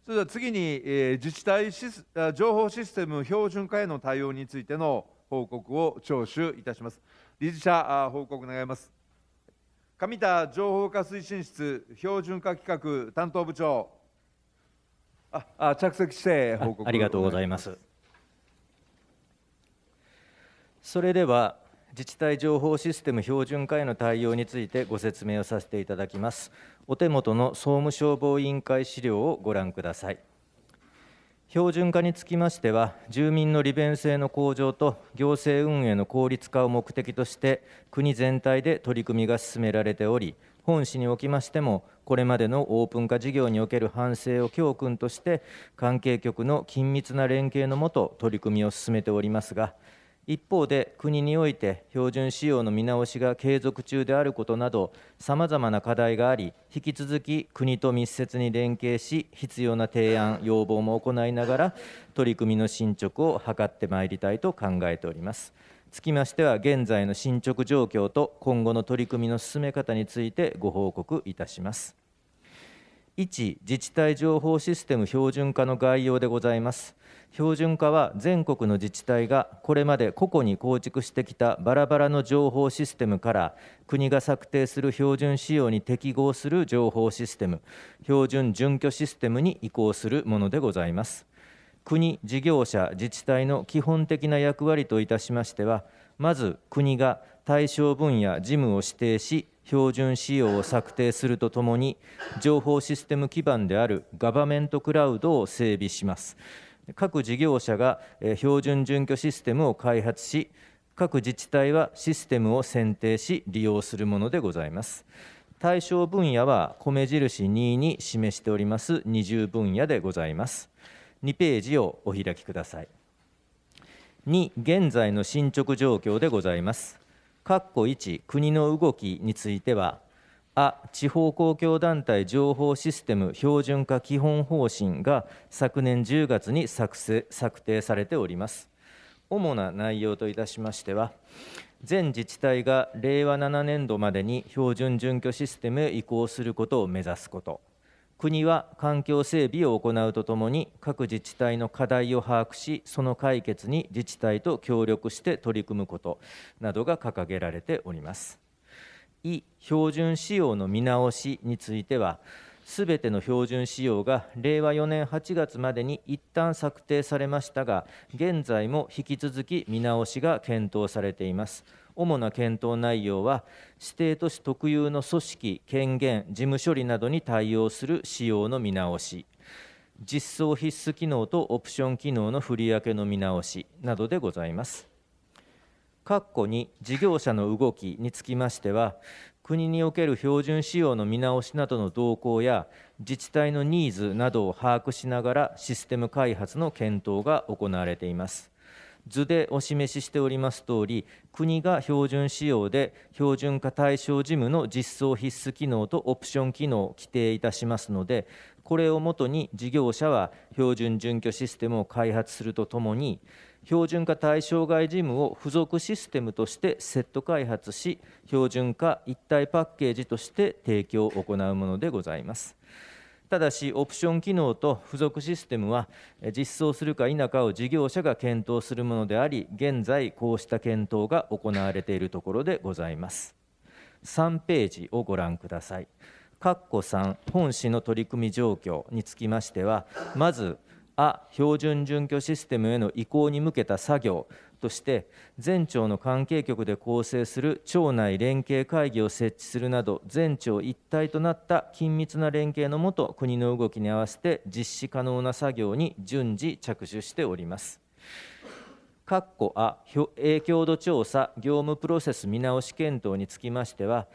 それでは次に、えー、自治体シス情報システム標準化への対応についての報告を聴取いたします。理事者報告願います。上田情報化推進室標準化企画担当部長。あ、あ着席して報告ありがとうございます。それでは自治体情報システム標準化への対応についてご説明をさせていただきます。お手元の総務消防委員会資料をご覧ください。標準化につきましては、住民の利便性の向上と行政運営の効率化を目的として、国全体で取り組みが進められており、本市におきましても、これまでのオープン化事業における反省を教訓として、関係局の緊密な連携のもと、取り組みを進めておりますが、一方で国において標準仕様の見直しが継続中であることなどさまざまな課題があり引き続き国と密接に連携し必要な提案要望も行いながら取り組みの進捗を図ってまいりたいと考えておりますつきましては現在の進捗状況と今後の取り組みの進め方についてご報告いたします1自治体情報システム標準化の概要でございます標準化は全国の自治体がこれまで個々に構築してきたバラバラの情報システムから国が策定する標準仕様に適合する情報システム標準準拠システムに移行するものでございます国事業者自治体の基本的な役割といたしましてはまず国が対象分野事務を指定し標準仕様を策定するとともに情報システム基盤であるガバメントクラウドを整備します各事業者が標準準拠システムを開発し各自治体はシステムを選定し利用するものでございます対象分野は米印2に示しております20分野でございます2ページをお開きください2現在の進捗状況でございます括弧1国の動きについてはあ地方公共団体情報システム標準化基本方針が昨年10月に作成策定されております。主な内容といたしましては、全自治体が令和7年度までに標準準拠システムへ移行することを目指すこと、国は環境整備を行うとともに、各自治体の課題を把握し、その解決に自治体と協力して取り組むことなどが掲げられております。非標準仕様の見直しについては、すべての標準仕様が令和4年8月までに一旦策定されましたが、現在も引き続き見直しが検討されています。主な検討内容は、指定都市特有の組織、権限、事務処理などに対応する仕様の見直し、実装必須機能とオプション機能の振り分けの見直しなどでございます。括弧に事業者の動きにつきましては国における標準仕様の見直しなどの動向や自治体のニーズなどを把握しながらシステム開発の検討が行われています図でお示ししておりますとおり国が標準仕様で標準化対象事務の実装必須機能とオプション機能を規定いたしますのでこれをもとに事業者は標準準拠システムを開発するとともに標準化対象外事務を付属システムとしてセット開発し標準化一体パッケージとして提供を行うものでございますただしオプション機能と付属システムは実装するか否かを事業者が検討するものであり現在こうした検討が行われているところでございます3ページをご覧ください括弧3本市の取り組み状況につきましてはまずア標準準拠システムへの移行に向けた作業として全庁の関係局で構成する庁内連携会議を設置するなど全庁一体となった緊密な連携のもと国の動きに合わせて実施可能な作業に順次着手しております。括弧あ影響度調査業務プロセス見直し検討につきましては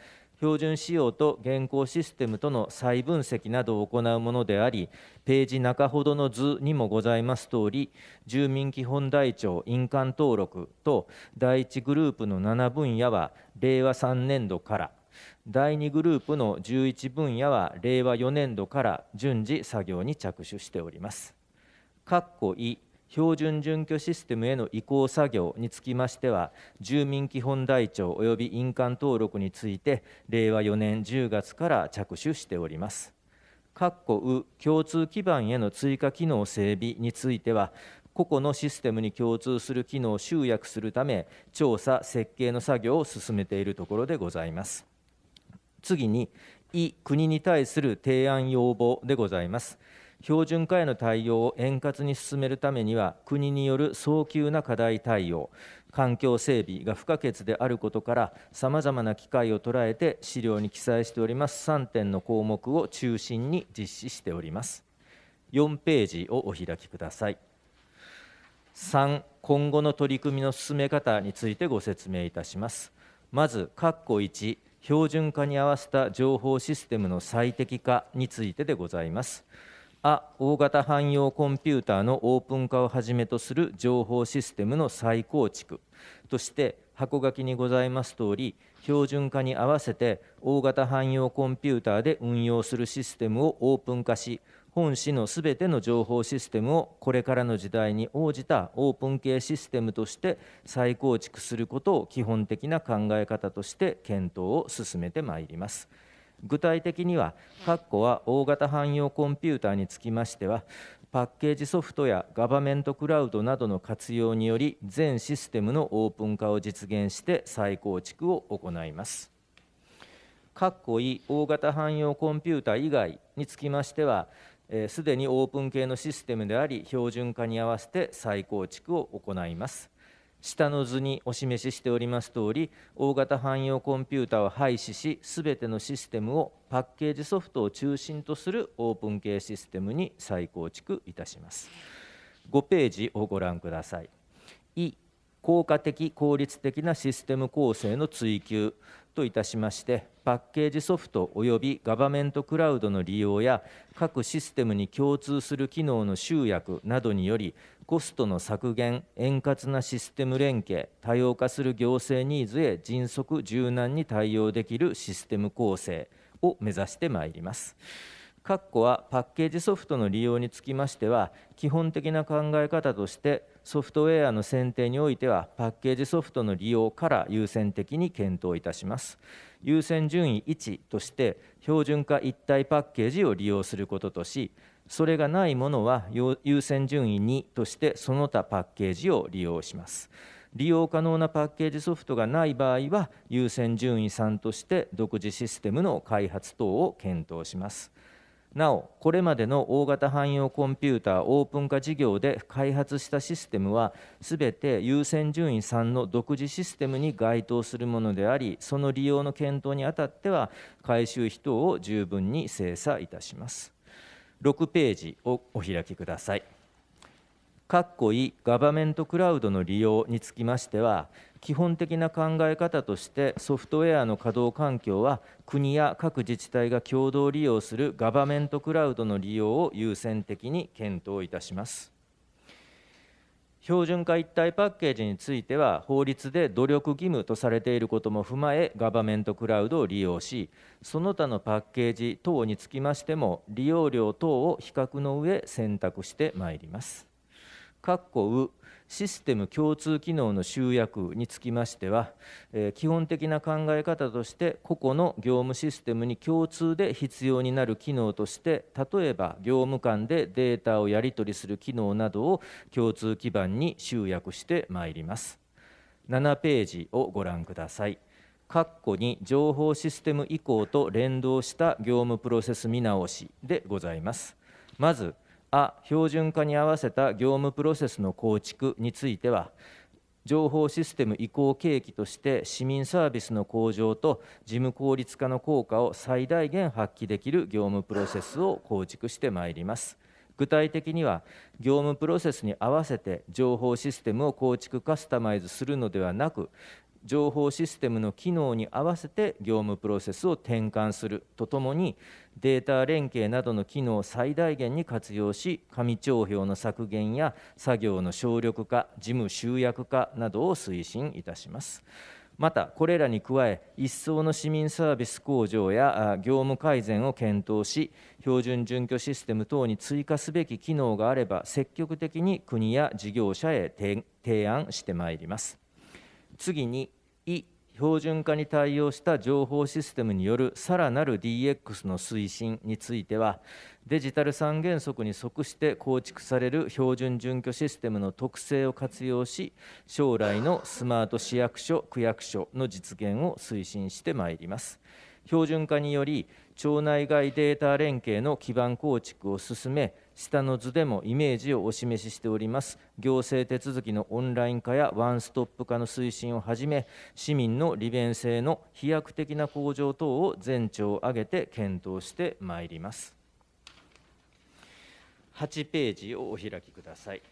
標準仕様と現行システムとの再分析などを行うものであり、ページ中ほどの図にもございます通り、住民基本台帳印鑑登録と第1グループの7分野は令和3年度から、第2グループの11分野は令和4年度から順次作業に着手しております。括弧標準準拠システムへの移行作業につきましては住民基本台帳及び印鑑登録について令和4年10月から着手しております。括弧共通基盤への追加機能整備については個々のシステムに共通する機能を集約するため調査設計の作業を進めているところでございます次に「い」国に対する提案要望でございます標準化への対応を円滑に進めるためには、国による早急な課題対応、環境整備が不可欠であることから、さまざまな機会を捉えて、資料に記載しております3点の項目を中心に実施しております。4ページをお開きください。3、今後の取り組みの進め方についてご説明いたします。まず、括弧1、標準化に合わせた情報システムの最適化についてでございます。あ大型汎用コンピューターのオープン化をはじめとする情報システムの再構築として箱書きにございますとおり標準化に合わせて大型汎用コンピューターで運用するシステムをオープン化し本市のすべての情報システムをこれからの時代に応じたオープン系システムとして再構築することを基本的な考え方として検討を進めてまいります。具体的には、括弧は大型汎用コンピューターにつきましては、パッケージソフトやガバメントクラウドなどの活用により全システムのオープン化を実現して再構築を行います。かっこいい大型汎用コンピュータ以外につきましてはすで、にオープン系のシステムであり標準化に合わせて再構築を行います。下の図にお示ししております通り大型汎用コンピュータを廃止しすべてのシステムをパッケージソフトを中心とするオープン系システムに再構築いたします5ページをご覧ください「効果的効率的なシステム構成の追求といたしましてパッケージソフト及びガバメントクラウドの利用や各システムに共通する機能の集約などによりコストの削減、円滑なシステム連携、多様化する行政ニーズへ迅速、柔軟に対応できるシステム構成を目指してまいります。括弧はパッケージソフトの利用につきましては基本的な考え方としてソフトウェアの選定においてはパッケージソフトの利用から優先的に検討いたします優先順位1として標準化一体パッケージを利用することとしそれがないものは優先順位にとしてその他パッケージを利用します利用可能なパッケージソフトがない場合は優先順位3として独自システムの開発等を検討しますなおこれまでの大型汎用コンピューターオープン化事業で開発したシステムはすべて優先順位3の独自システムに該当するものでありその利用の検討にあたっては回収費等を十分に精査いたします6ページをお開きください。かっこいいガバメントクラウドの利用につきましては基本的な考え方としてソフトウェアの稼働環境は国や各自治体が共同利用するガバメントクラウドの利用を優先的に検討いたします標準化一体パッケージについては法律で努力義務とされていることも踏まえガバメントクラウドを利用しその他のパッケージ等につきましても利用料等を比較の上選択してまいります。括弧システム共通機能の集約につきましては、え基本的な考え方として個々の業務システムに共通で必要になる機能として例えば業務間でデータをやり取りする機能などを共通基盤に集約してまいります7ページをご覧ください括弧に情報システム移行と連動した業務プロセス見直しでございますまずあ標準化に合わせた業務プロセスの構築については情報システム移行契機として市民サービスの向上と事務効率化の効果を最大限発揮できる業務プロセスを構築してまいります具体的には業務プロセスに合わせて情報システムを構築カスタマイズするのではなく情報システムの機能に合わせて業務プロセスを転換するとともにデータ連携などの機能を最大限に活用し紙帳票の削減や作業の省力化事務集約化などを推進いたします。またこれらに加え一層の市民サービス向上や業務改善を検討し標準準拠システム等に追加すべき機能があれば積極的に国や事業者へ提案してまいります。次に、い標準化に対応した情報システムによるさらなる DX の推進についてはデジタル三原則に即して構築される標準準拠システムの特性を活用し将来のスマート市役所区役所の実現を推進してまいります標準化により町内外データ連携の基盤構築を進め、下の図でもイメージをお示ししております、行政手続きのオンライン化やワンストップ化の推進をはじめ、市民の利便性の飛躍的な向上等を全庁を挙げて検討してまいります。8ページをお開きください。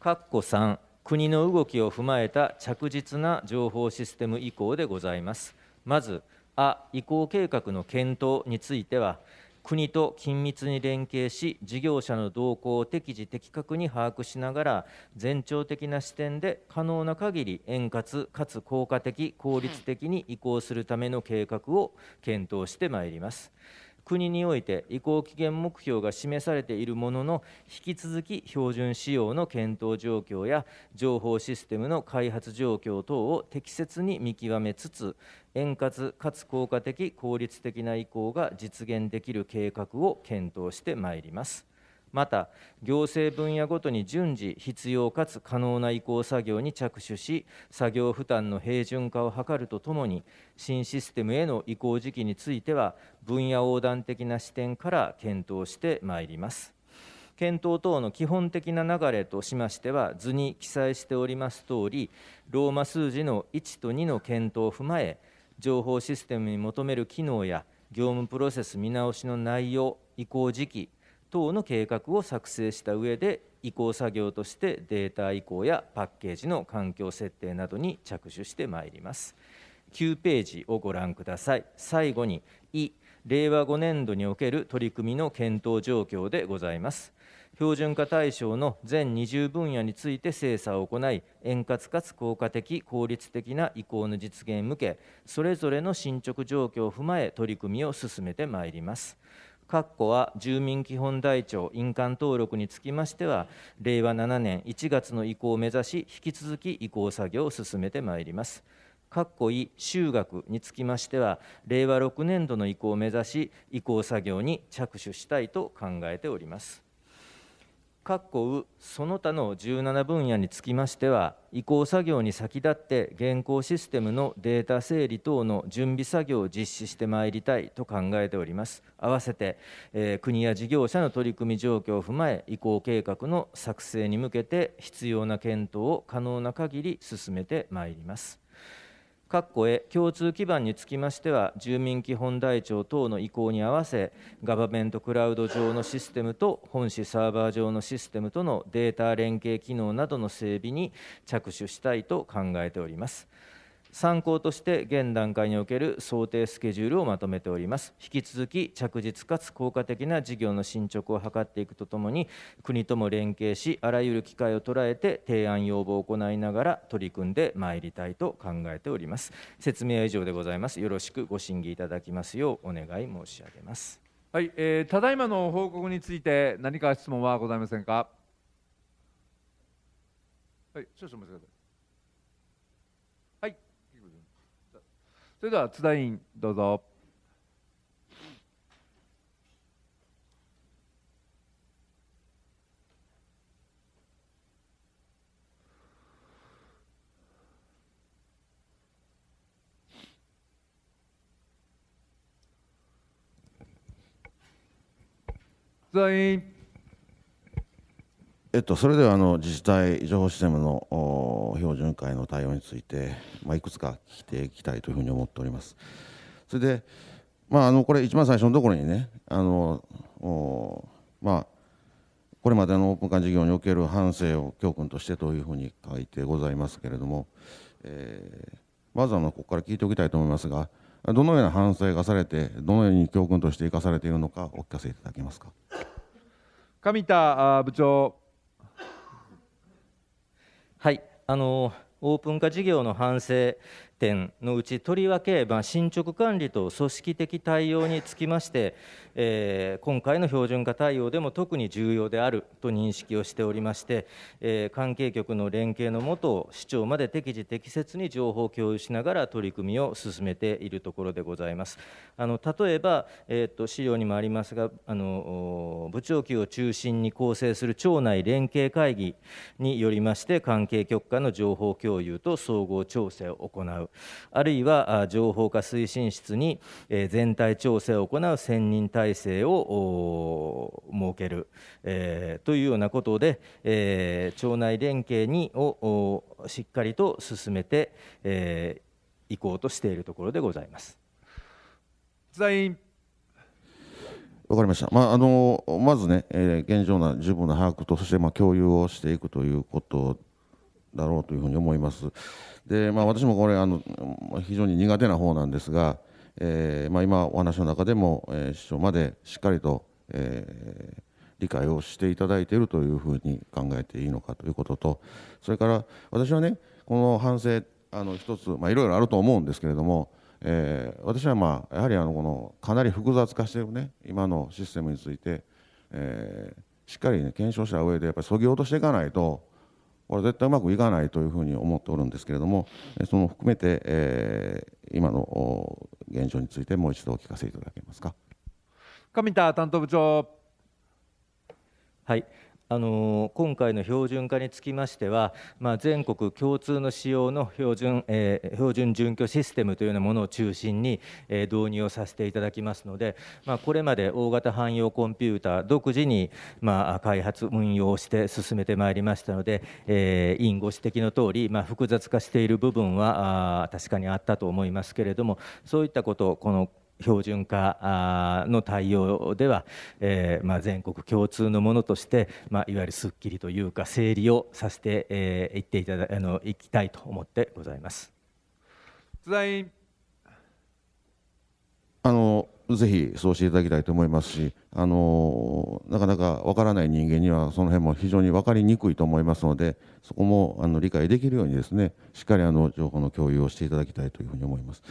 括弧3国の動きを踏まえた着実な情報システム移行でございます。まずあ移行計画の検討については国と緊密に連携し事業者の動向を適時的確に把握しながら全庁的な視点で可能な限り円滑かつ効果的効率的に移行するための計画を検討してまいります。はい国において移行期限目標が示されているものの引き続き標準仕様の検討状況や情報システムの開発状況等を適切に見極めつつ円滑かつ効果的効率的な移行が実現できる計画を検討してまいります。また行政分野ごとに順次必要かつ可能な移行作業に着手し作業負担の平準化を図るとともに新システムへの移行時期については分野横断的な視点から検討してまいります。検討等の基本的な流れとしましては図に記載しておりますとおりローマ数字の1と2の検討を踏まえ情報システムに求める機能や業務プロセス見直しの内容移行時期等の計画を作成した上で移行作業としてデータ移行やパッケージの環境設定などに着手してまいります9ページをご覧ください最後に「い」令和5年度における取り組みの検討状況でございます標準化対象の全20分野について精査を行い円滑かつ効果的効率的な移行の実現向けそれぞれの進捗状況を踏まえ取り組みを進めてまいります括弧は住民基本台帳印鑑登録につきましては令和7年1月の移行を目指し引き続き移行作業を進めてまいります。括弧い就学につきましては令和6年度の移行を目指し移行作業に着手したいと考えております。かっこうその他の17分野につきましては移行作業に先立って現行システムのデータ整理等の準備作業を実施してまいりたいと考えております合わせて、えー、国や事業者の取り組み状況を踏まえ移行計画の作成に向けて必要な検討を可能な限り進めてまいります括弧へ共通基盤につきましては住民基本台帳等の意向に合わせガバメントクラウド上のシステムと本市サーバー上のシステムとのデータ連携機能などの整備に着手したいと考えております。参考として現段階における想定スケジュールをまとめております引き続き着実かつ効果的な事業の進捗を図っていくとともに国とも連携しあらゆる機会を捉えて提案要望を行いながら取り組んでまいりたいと考えております説明は以上でございますよろしくご審議いただきますようお願い申し上げますはい、えー、ただいまの報告について何か質問はございませんかはい少々お待ちくださいそれでは津田委員どうぞ。全員。えっと、それではあの自治体情報システムの標準化への対応について、まあ、いくつか聞いていきたいというふうに思っております。それで、まあ、あのこれ一番最初のところにねあのまあ、これまでのオープン化事業における反省を教訓としてというふうに書いてございますけれども、えー、まずはここから聞いておきたいと思いますがどのような反省がされてどのように教訓として生かされているのかお聞かせいただけますか。上田部長はいあのオープン化事業の反省点のうちとりわけ、まあ、進捗管理と組織的対応につきまして、えー、今回の標準化対応でも特に重要であると認識をしておりまして、えー、関係局の連携のもと市長まで適時適切に情報を共有しながら取り組みを進めているところでございますあの例えば、えーと、と資料にもありますがあの部長級を中心に構成する町内連携会議によりまして関係局間の情報共有と総合調整を行うあるいは情報化推進室に全体調整を行う専任体制を設ける、えというようなことで、え町内連携にをしっかりと進めて、えいこうとしているところでございます。わかりました、まあ、あのまずね、えー、現状の十分な把握と、そしてまあ共有をしていくということだろうというふうに思います。で、まあ、私もこれあの非常に苦手な方なんですが、えーまあ、今お話の中でも、えー、師匠までしっかりと、えー、理解をしていただいているというふうに考えていいのかということとそれから私はねこの反省あの一つ、まあ、いろいろあると思うんですけれども、えー、私は、まあ、やはりあのこのかなり複雑化している、ね、今のシステムについて、えー、しっかり、ね、検証した上でやっぱりそぎ落としていかないとこれ絶対うまくいかないというふうに思っておるんですけれども、その含めて、えー、今の現状についてもう一度お聞かせいただけますか。上田担当部長はい、あの今回の標準化につきましては、まあ、全国共通の仕様の標準,、えー、標準準拠システムというようなものを中心に、えー、導入をさせていただきますので、まあ、これまで大型汎用コンピューター独自に、まあ、開発運用して進めてまいりましたので、えー、委員ご指摘の通り、まあ、複雑化している部分はあ確かにあったと思いますけれどもそういったことをこの標準化の対応では、えーまあ、全国共通のものとして、まあ、いわゆるすっきりというか整理をさせて、えー、いっていただあのいきたいと思ってございます。あのぜひそうしていただきたいと思いますし、あのなかなか分からない人間にはその辺も非常に分かりにくいと思いますのでそこもあの理解できるようにですねしっかりあの情報の共有をしていただきたいというふうに思います。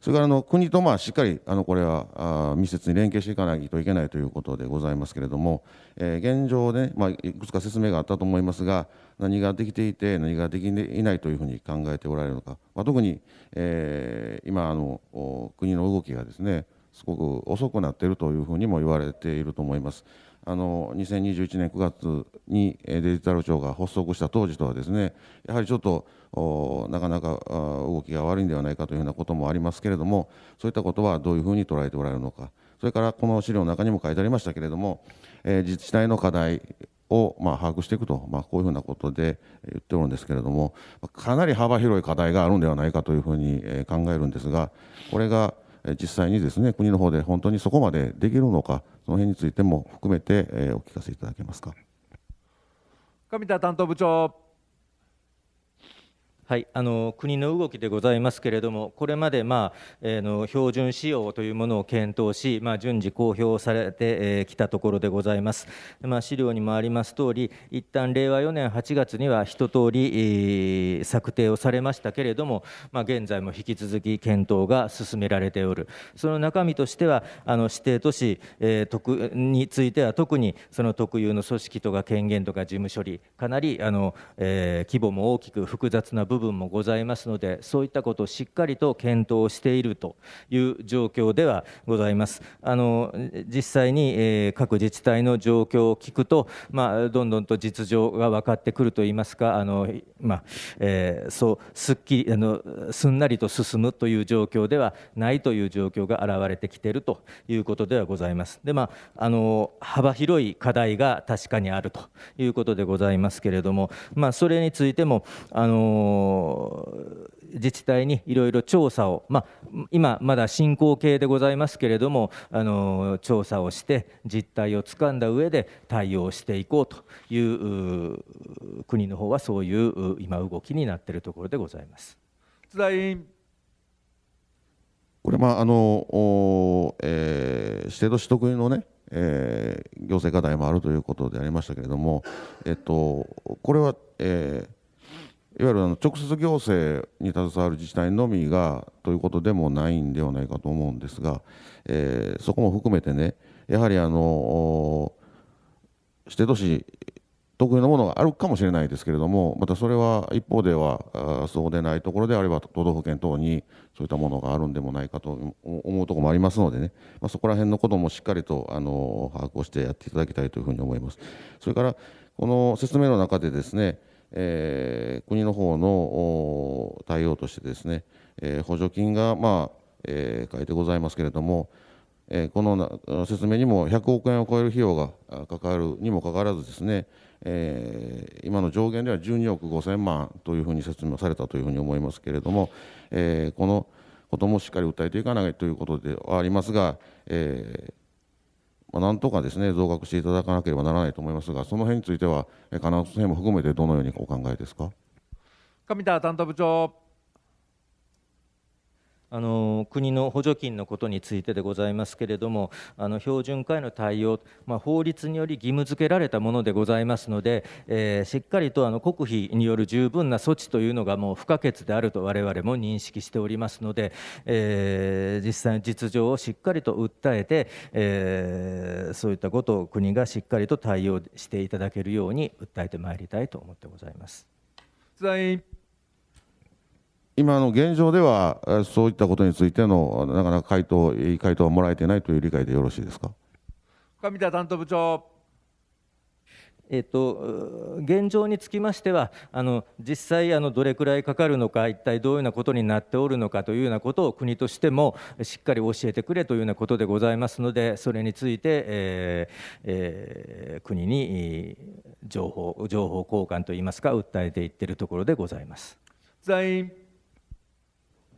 それからの国とまあしっかりあのこれはあ密接に連携していかないといけないということでございますけれども、えー、現状で、ね、まあ、いくつか説明があったと思いますが何ができていて何ができていないというふうに考えておられるのか、まあ、特に、えー、今あの国の動きがですねすごく遅くなっているというふうにも言われていると思います。あの2021年9月にデジタル庁が発足した当時とはですねやはりちょっとなかなか動きが悪いんではないかというふうなこともありますけれどもそういったことはどういうふうに捉えておられるのかそれからこの資料の中にも書いてありましたけれども、えー、自治体の課題をま把握していくと、まあ、こういうふうなことで言っておるんですけれどもかなり幅広い課題があるんではないかというふうに考えるんですがこれが実際にですね国の方で本当にそこまでできるのかその辺についても含めてお聞かせいただけますか。上田担当部長はい、あの国の動きでございますけれども、これまで、まあえの標準仕様というものを検討し、まあ、順次公表されてき、たところでございます。まあ、資料にもあります通り、一旦令和4年8月には一通り、策定をされましたけれども、まあ、現在も引き続き検討が進められておる、その中身としては、あの指定都市、えー、については特にその特有の組織とか権限とか事務処理、かなりあの、えー、規模も大きく複雑な部分分もございますのでそういったことをしっかりと検討しているという状況ではございます。あの実際に、えー、各自治体の状況を聞くと、まあ、どんどんと実情が分かってくるといいますかあの、まあ、えー、そうすっきりあのすんなりと進むという状況ではないという状況が現れてきているということではございます。でまあ、あの幅広い課題が確かにあるということでございますけれども、まあ、それについてもあの自治体にいろいろ調査を、まあ、今まだ進行形でございますけれどもあの調査をして実態をつかんだ上で対応していこうという国の方はそういう今動きになっているところでございます。これ、まああのえー、指定都市特有のね、えー、行政課題もあるということでありましたけれども、えっと、これは、えー、いわゆる直接行政に携わる自治体のみがということでもないんではないかと思うんですが、えー、そこも含めてねやはりあの指定都市特有のものがあるかもしれないですけれどもまたそれは一方ではそうでないところであれば都道府県等にそういったものがあるんでもないかと思うところもありますのでね、まあ、そこら辺のこともしっかりとあの把握をしてやっていただきたいというふうに思います。それからこの説明の中でですねえー、国の方の対応としてですね、えー、補助金が、まあえー、書いてございますけれども、えー、この説明にも100億円を超える費用がかかるにもかかわらずですね、えー、今の上限では12億5000万というふうに説明されたというふうに思いますけれども、えー、このこともしっかり訴えていかないということではありますが、えー、まなんとかですね増額していただかなければならないと思いますが、その辺については、金尾先生も含めて、どのようにお考えですか。上田担当部長あの国の補助金のことについてでございますけれどもあの標準化への対応、まあ、法律により義務付けられたものでございますので、えー、しっかりとあの国費による十分な措置というのがもう不可欠であると我々も認識しておりますので、えー、実際の実情をしっかりと訴えて、えー、そういったことを国がしっかりと対応していただけるように訴えてまいりたいと思ってございます。今の現状では、そういったことについての、なかなか回答、いい回答はもらえてないという理解でよろしいですか。上田担当部長。えっと、現状につきましては、あの実際あの、どれくらいかかるのか、一体どういうようなことになっておるのかというようなことを国としてもしっかり教えてくれというようなことでございますので、それについて、えーえー、国に情報情報交換といいますか、訴えていってるところでございます。在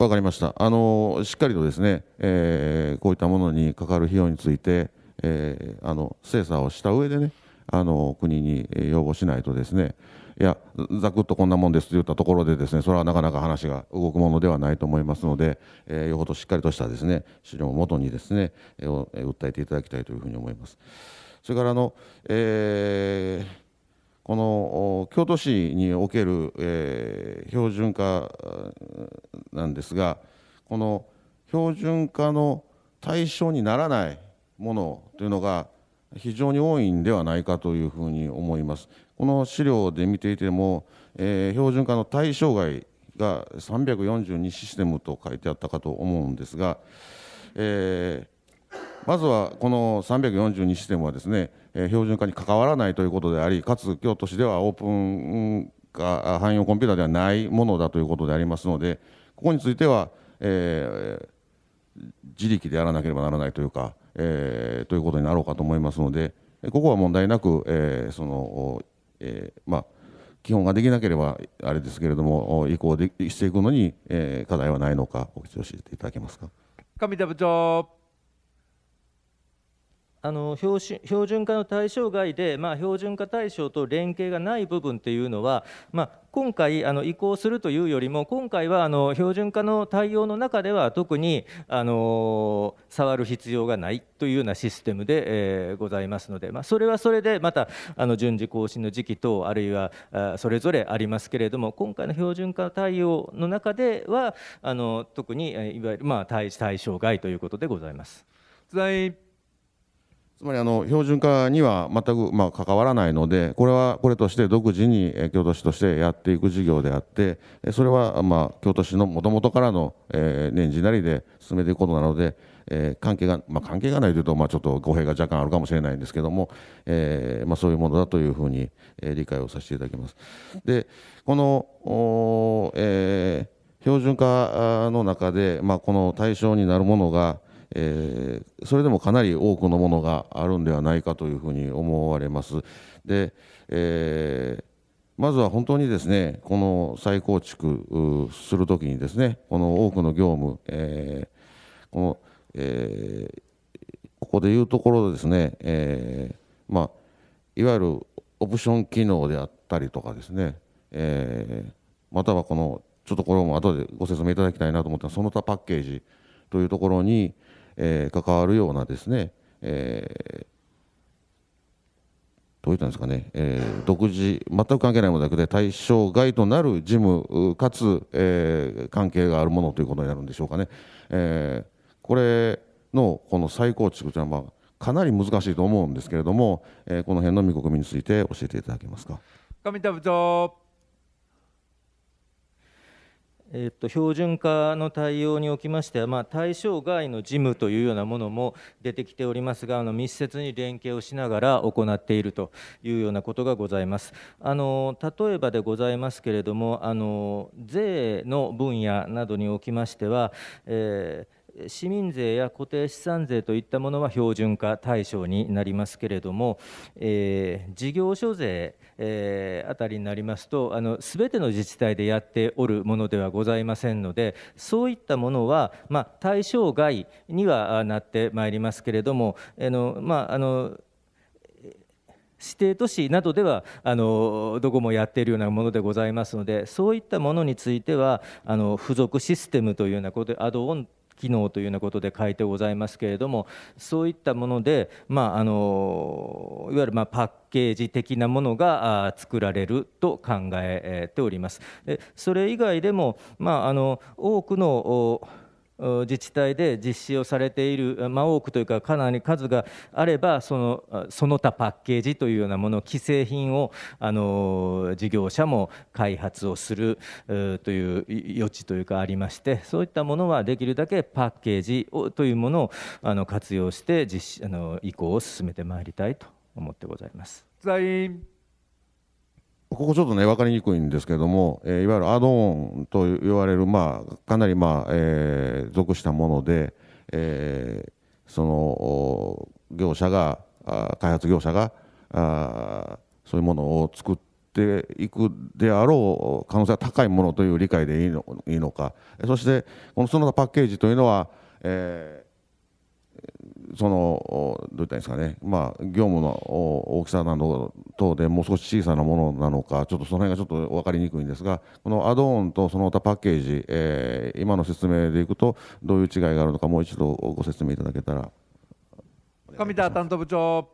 分かりました、あのしっかりとですね、えー、こういったものにかかる費用について、えー、あの精査をした上でね、あの国に要望しないとですね、いや、ざくっとこんなもんですと言ったところで、ですねそれはなかなか話が動くものではないと思いますので、えー、よほどしっかりとしたですね資料をもとにですね、えー、訴えていただきたいというふうに思います。それからあの、えーこの京都市における、えー、標準化なんですがこの標準化の対象にならないものというのが非常に多いんではないかというふうに思います。この資料で見ていても、えー、標準化の対象外が342システムと書いてあったかと思うんですが、えー、まずはこの342システムはですねえ標準化に関わらないということでありかつ京都市ではオープン化汎用コンピューターではないものだということでありますのでここについては、えー、自力でやらなければならないというか、えー、ということになろうかと思いますのでここは問題なく、えー、その、えー、まあ基本ができなければあれですけれども移行でしていくのに、えー、課題はないのかお聞きしていただけますか上田部長あの標標準化の対象外で、まあ、標準化対象と連携がない部分というのは、まあ、今回あの移行するというよりも今回はあの標準化の対応の中では特にあの触る必要がないというようなシステムで、えー、ございますので、まあ、それはそれでまたあの順次更新の時期等あるいはそれぞれありますけれども今回の標準化対応の中ではあの特にいわゆる、まあ、対対象外ということでございます。在つまりあの標準化には全くまあ関わらないので、これはこれとして独自に京都市としてやっていく事業であって、それはまあ京都市のもともとからの年次なりで進めていくことなので、え関係が、まあ、関係がないというと、まあ、ちょっと語弊が若干あるかもしれないんですけども、えーまあ、そういうものだというふうに、え理解をさせていただきます。でこのお、えー、標準化の中で、まあ、この対象になるものが、えー、それでもかなり多くのものがあるんではないかというふうに思われます。で、えーまずは本当にですねこの再構築するときにですねこの多くの業務、えー、この、えー、ここでいうところですね、えー、まあ、いわゆるオプション機能であったりとかですね、えまたはこのちょっとこれも後でご説明いただきたいなと思ったその他パッケージというところに、えー、関わるようなですね、えー、どういったんですかね、えー、独自、全く関係ないものだけで対象外となる事務かつ、えー、関係があるものということになるんでしょうかね。えー、これのこの再構築というのは、かなり難しいと思うんですけれども、えー、この辺の見込みについて教えていただけますか。上田部長えっと、と標準化の対応におきましては、まあ、対象外の事務というようなものも出てきておりますがあの密接に連携をしながら行っているというようなことがございますあの例えばでございますけれどもあの税の分野などにおきましては、えー市民税や固定資産税といったものは標準化対象になりますけれども、えー、事業所税、えー、あたりになりますとすべての自治体でやっておるものではございませんのでそういったものは、まあ、対象外にはなってまいりますけれども、あのまあ、あの指定都市などではあのどこもやっているようなものでございますのでそういったものについてはあの付属システムというようなことでアドオン機能というようなことで書いてございますけれどもそういったもので、まあ、あのいわゆるまパッケージ的なものが作られると考えております。でそれ以外でも、まあ、あの多くの自治体で実施をされている、まあ、多くというかかなり数があればそのその他パッケージというようなもの既製品をあの事業者も開発をするという余地というかありましてそういったものはできるだけパッケージをというものをあの活用して実施あの移行を進めてまいりたいと思ってございます。ここちょっとね分かりにくいんですけれども、えー、いわゆるアドオンと言われる、まあ、かなり、まあえー、属したもので、えー、その業者があ開発業者があそういうものを作っていくであろう可能性は高いものという理解でいいのいいのかそしてこのそのパッケージというのは、えーそのどういったんですかね、まあ、業務の大きさなど等でもう少し小さなものなのかちょっとその辺がちょっと分かりにくいんですがこのアドオンとその他パッケージ、えー、今の説明でいくとどういう違いがあるのかもう一度ご説明いただけたら上田担当部長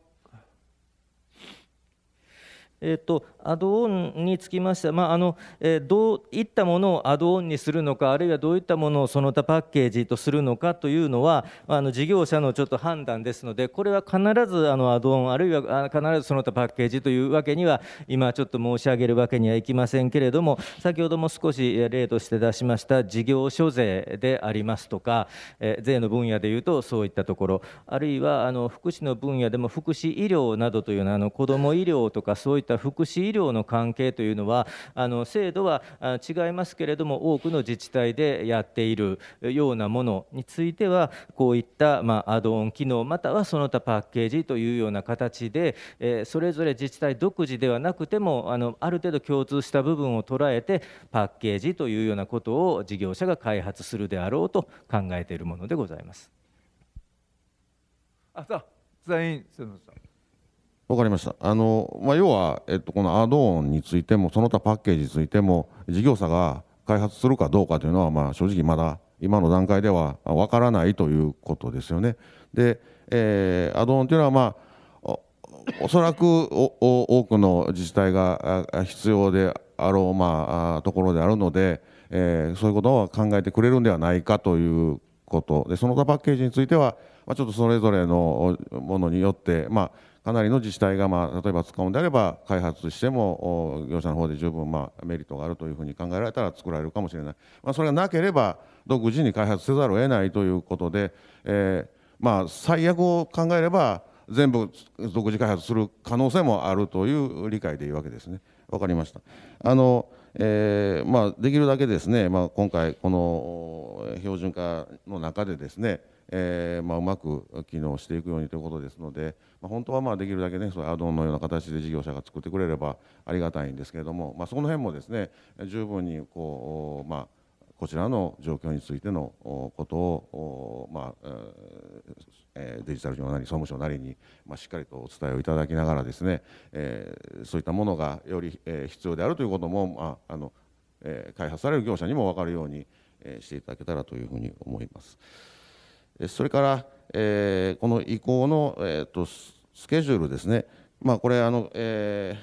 えっとアドオンにつきましては、まああのえどういったものをアドオンにするのか、あるいはどういったものをその他パッケージとするのかというのは、あの事業者のちょっと判断ですので、これは必ずあのアドオン、あるいは必ずその他パッケージというわけには、今ちょっと申し上げるわけにはいきませんけれども、先ほども少し例として出しました事業所税でありますとか、え税の分野でいうと、そういったところ、あるいはあの福祉の分野でも福祉医療などというのは、あの子ども医療とか、そういった福祉医療料の関係というのはあの制度は違いますけれども多くの自治体でやっているようなものについてはこういった、まあ、アドオン機能またはその他パッケージというような形で、えー、それぞれ自治体独自ではなくてもあのある程度共通した部分を捉えてパッケージというようなことを事業者が開発するであろうと考えているものでございます。あ全員、すみません。わかりました。あのまあ、要は、えっと、このアドオンについても、その他パッケージについても、事業者が開発するかどうかというのは、まあ、正直まだ今の段階ではわからないということですよね。で、えー、アドオンというのは、まあ、おそらく多くの自治体が必要であろう、まあ、ところであるので、えー、そういうことを考えてくれるんではないかということでその他パッケージについては、まあ、ちょっとそれぞれのものによって、まあかなりの自治体が、まあ、例えば使うんであれば開発しても業者の方で十分、まあ、メリットがあるというふうに考えられたら作られるかもしれない、まあ、それがなければ独自に開発せざるを得ないということで、えーまあ、最悪を考えれば全部独自開発する可能性もあるという理解でいいわけですね。わかりました。あのえーまあ、できるだけですね、まあ、今回、この標準化の中でですね、えーまあ、うまく機能していくようにということですので、まあ、本当はまあできるだけ、ね、そアドオンのような形で事業者が作ってくれればありがたいんですけれども、まあ、その辺もですね十分にこう、まあ、こちらの状況についてのことを、まあえー、デジタル庁なり総務省なりに、まあ、しっかりとお伝えをいただきながらですね、えー、そういったものがより、え必要であるということも、まああのえ開発される業者にも分かるように、えー、していただけたらというふうに思います。それから、えー、この移行の、えーと、スケジュールですね、まあ、これあの、え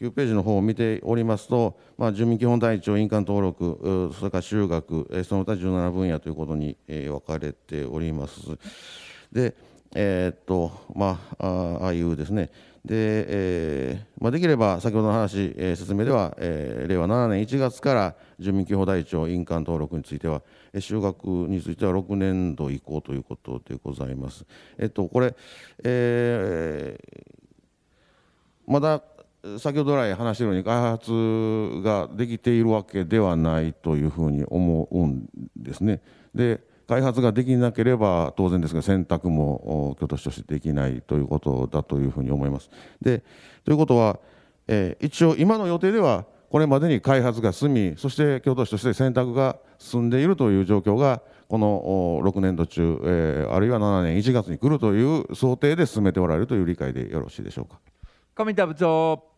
ー、9ページの方を見ておりますと、まあ、住民基本台帳、印鑑登録、それから就学、その他17分野ということに、えー、分かれております。でえー、っとまあ、ああいうですね、で,、えーまあ、できれば先ほどの話、えー、説明では、えー、令和7年1月から住民基本台帳印鑑登録については、えー、就学については6年度以降ということでございます。えっと、これ、えー、まだ先ほど来話しているように開発ができているわけではないというふうに思うんですね。で開発ができなければ当然ですが選択も京都市としてできないということだというふうに思います。でということは、えー、一応今の予定ではこれまでに開発が済みそして京都市として選択が進んでいるという状況がこの6年度中、えー、あるいは7年1月に来るという想定で進めておられるという理解でよろしいでしょうか。上田部長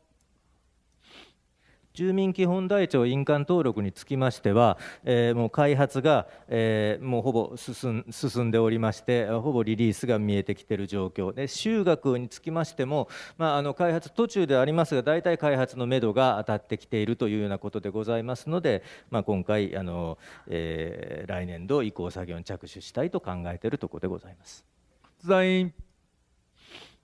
住民基本台帳印鑑登録につきましては、えー、もう開発が、えー、もうほぼ進んでおりましてほぼリリースが見えてきている状況で集額につきましても、まあ、あの開発途中でありますが大体開発のめどが当たってきているというようなことでございますので、まあ、今回あの、えー、来年度移行作業に着手したいと考えているところでございます。在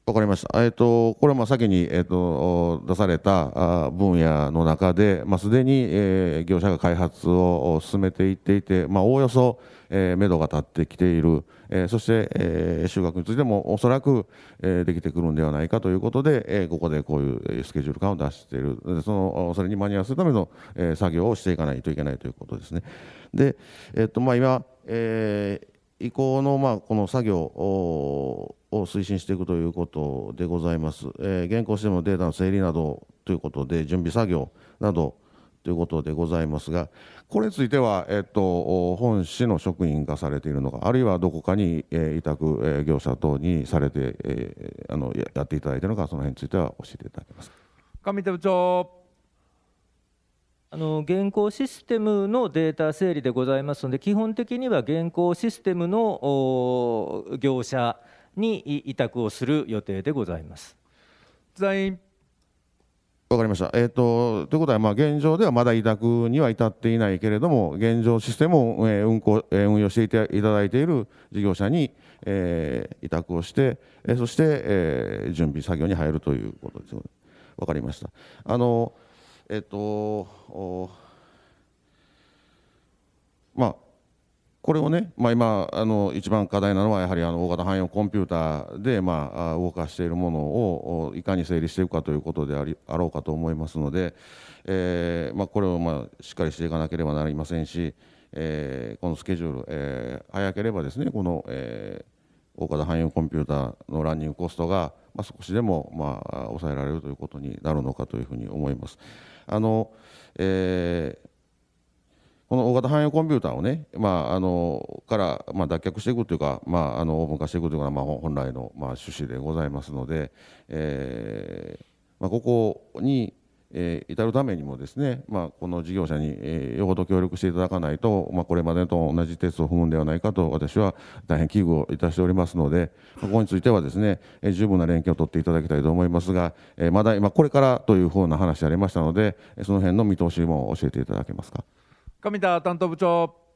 わかりました、えーと、これはまあ先に、えーと、出されたあ分野の中で、まあ、すでに、えー、業者が開発を進めていっていて、まあ、おおよそ、えー、目処が立ってきている、えー、そして、えー、学についてもおそらく、えー、できてくるんではないかということで、えー、ここでこういうスケジュール感を出しているそのそれに間に合わせるための、えー、作業をしていかないといけないということですね。で、えーとまあ、今、えー移行の、まあ、この作業を推進していくということでございます。えー、現行してもデータの整理などということで、準備作業などということでございますが、これについては、えっと、本市の職員がされているのか、あるいはどこかに、えー、委託、えー、業者等にされて、えー、あのやっていただいているのか、その辺については教えていただけます上手部長。あの現行システムのデータ整理でございますので基本的には現行システムの業者に委託をする予定でございます。在わかりました、えーと。ということは、まあ、現状ではまだ委託には至っていないけれども、現状システムを、え運行、え運用していていただいている事業者に、えー、委託をして、えそして、えー、準備作業に入るということです。わかりました。あのえっとまあこれをね、まあ、今あの一番課題なのはやはりあの大型汎用コンピューターで、まあ、動かしているものをいかに整理していくかということでありあろうかと思いますので、えーまあ、これをまあしっかりしていかなければなりませんし、えー、このスケジュール、えー、早ければですねこの、えー、大型汎用コンピューターのランニングコストが、まあ、少しでも、まあ、抑えられるということになるのかというふうに思います。あの、えー、この大型汎用コンピューターをね、まあ、あのから、まあ、脱却していくというか、まあ、あのオープン化していくというのが、まあ、本来の、まあ、趣旨でございますので、えーまあ、ここにえー、至るためにもですね、まあ、この事業者に、えー、よほど協力していただかないと、まあ、これまでと同じテストを踏むんではないかと私は大変危惧をいたしておりますので、ここについてはですね、えー、十分な連携を取っていただきたいと思いますが、えー、まだ今これからというふうな話ありましたので、その辺の見通しも教えていただけますか。上田担当部長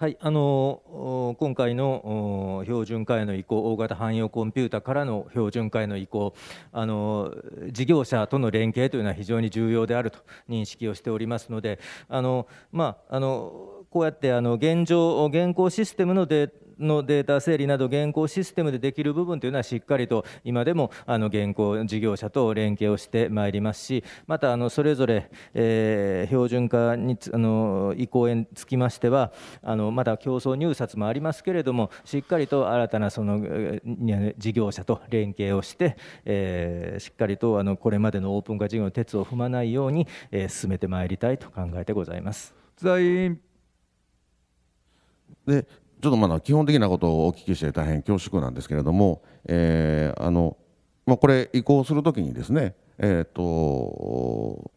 はい、あの今回の標準化への移行、大型汎用コンピュータからの標準化への移行あの、事業者との連携というのは非常に重要であると認識をしておりますので、あのまあ、あのこうやってあの現状、現行システムのデーのデータ整理など現行システムでできる部分というのはしっかりと今でもあの現行事業者と連携をしてまいりますしまたあのそれぞれ、えー、標準化にあの移行につきましてはあのまた競争入札もありますけれどもしっかりと新たなその事業者と連携をして、えー、しっかりとあのこれまでのオープン化事業の鉄を踏まないように、えー、進めてまいりたいと考えてございます。でちょっとまだ基本的なことをお聞きして大変恐縮なんですけれども、えー、あのまあ、これ移行するときにですね、えーと、お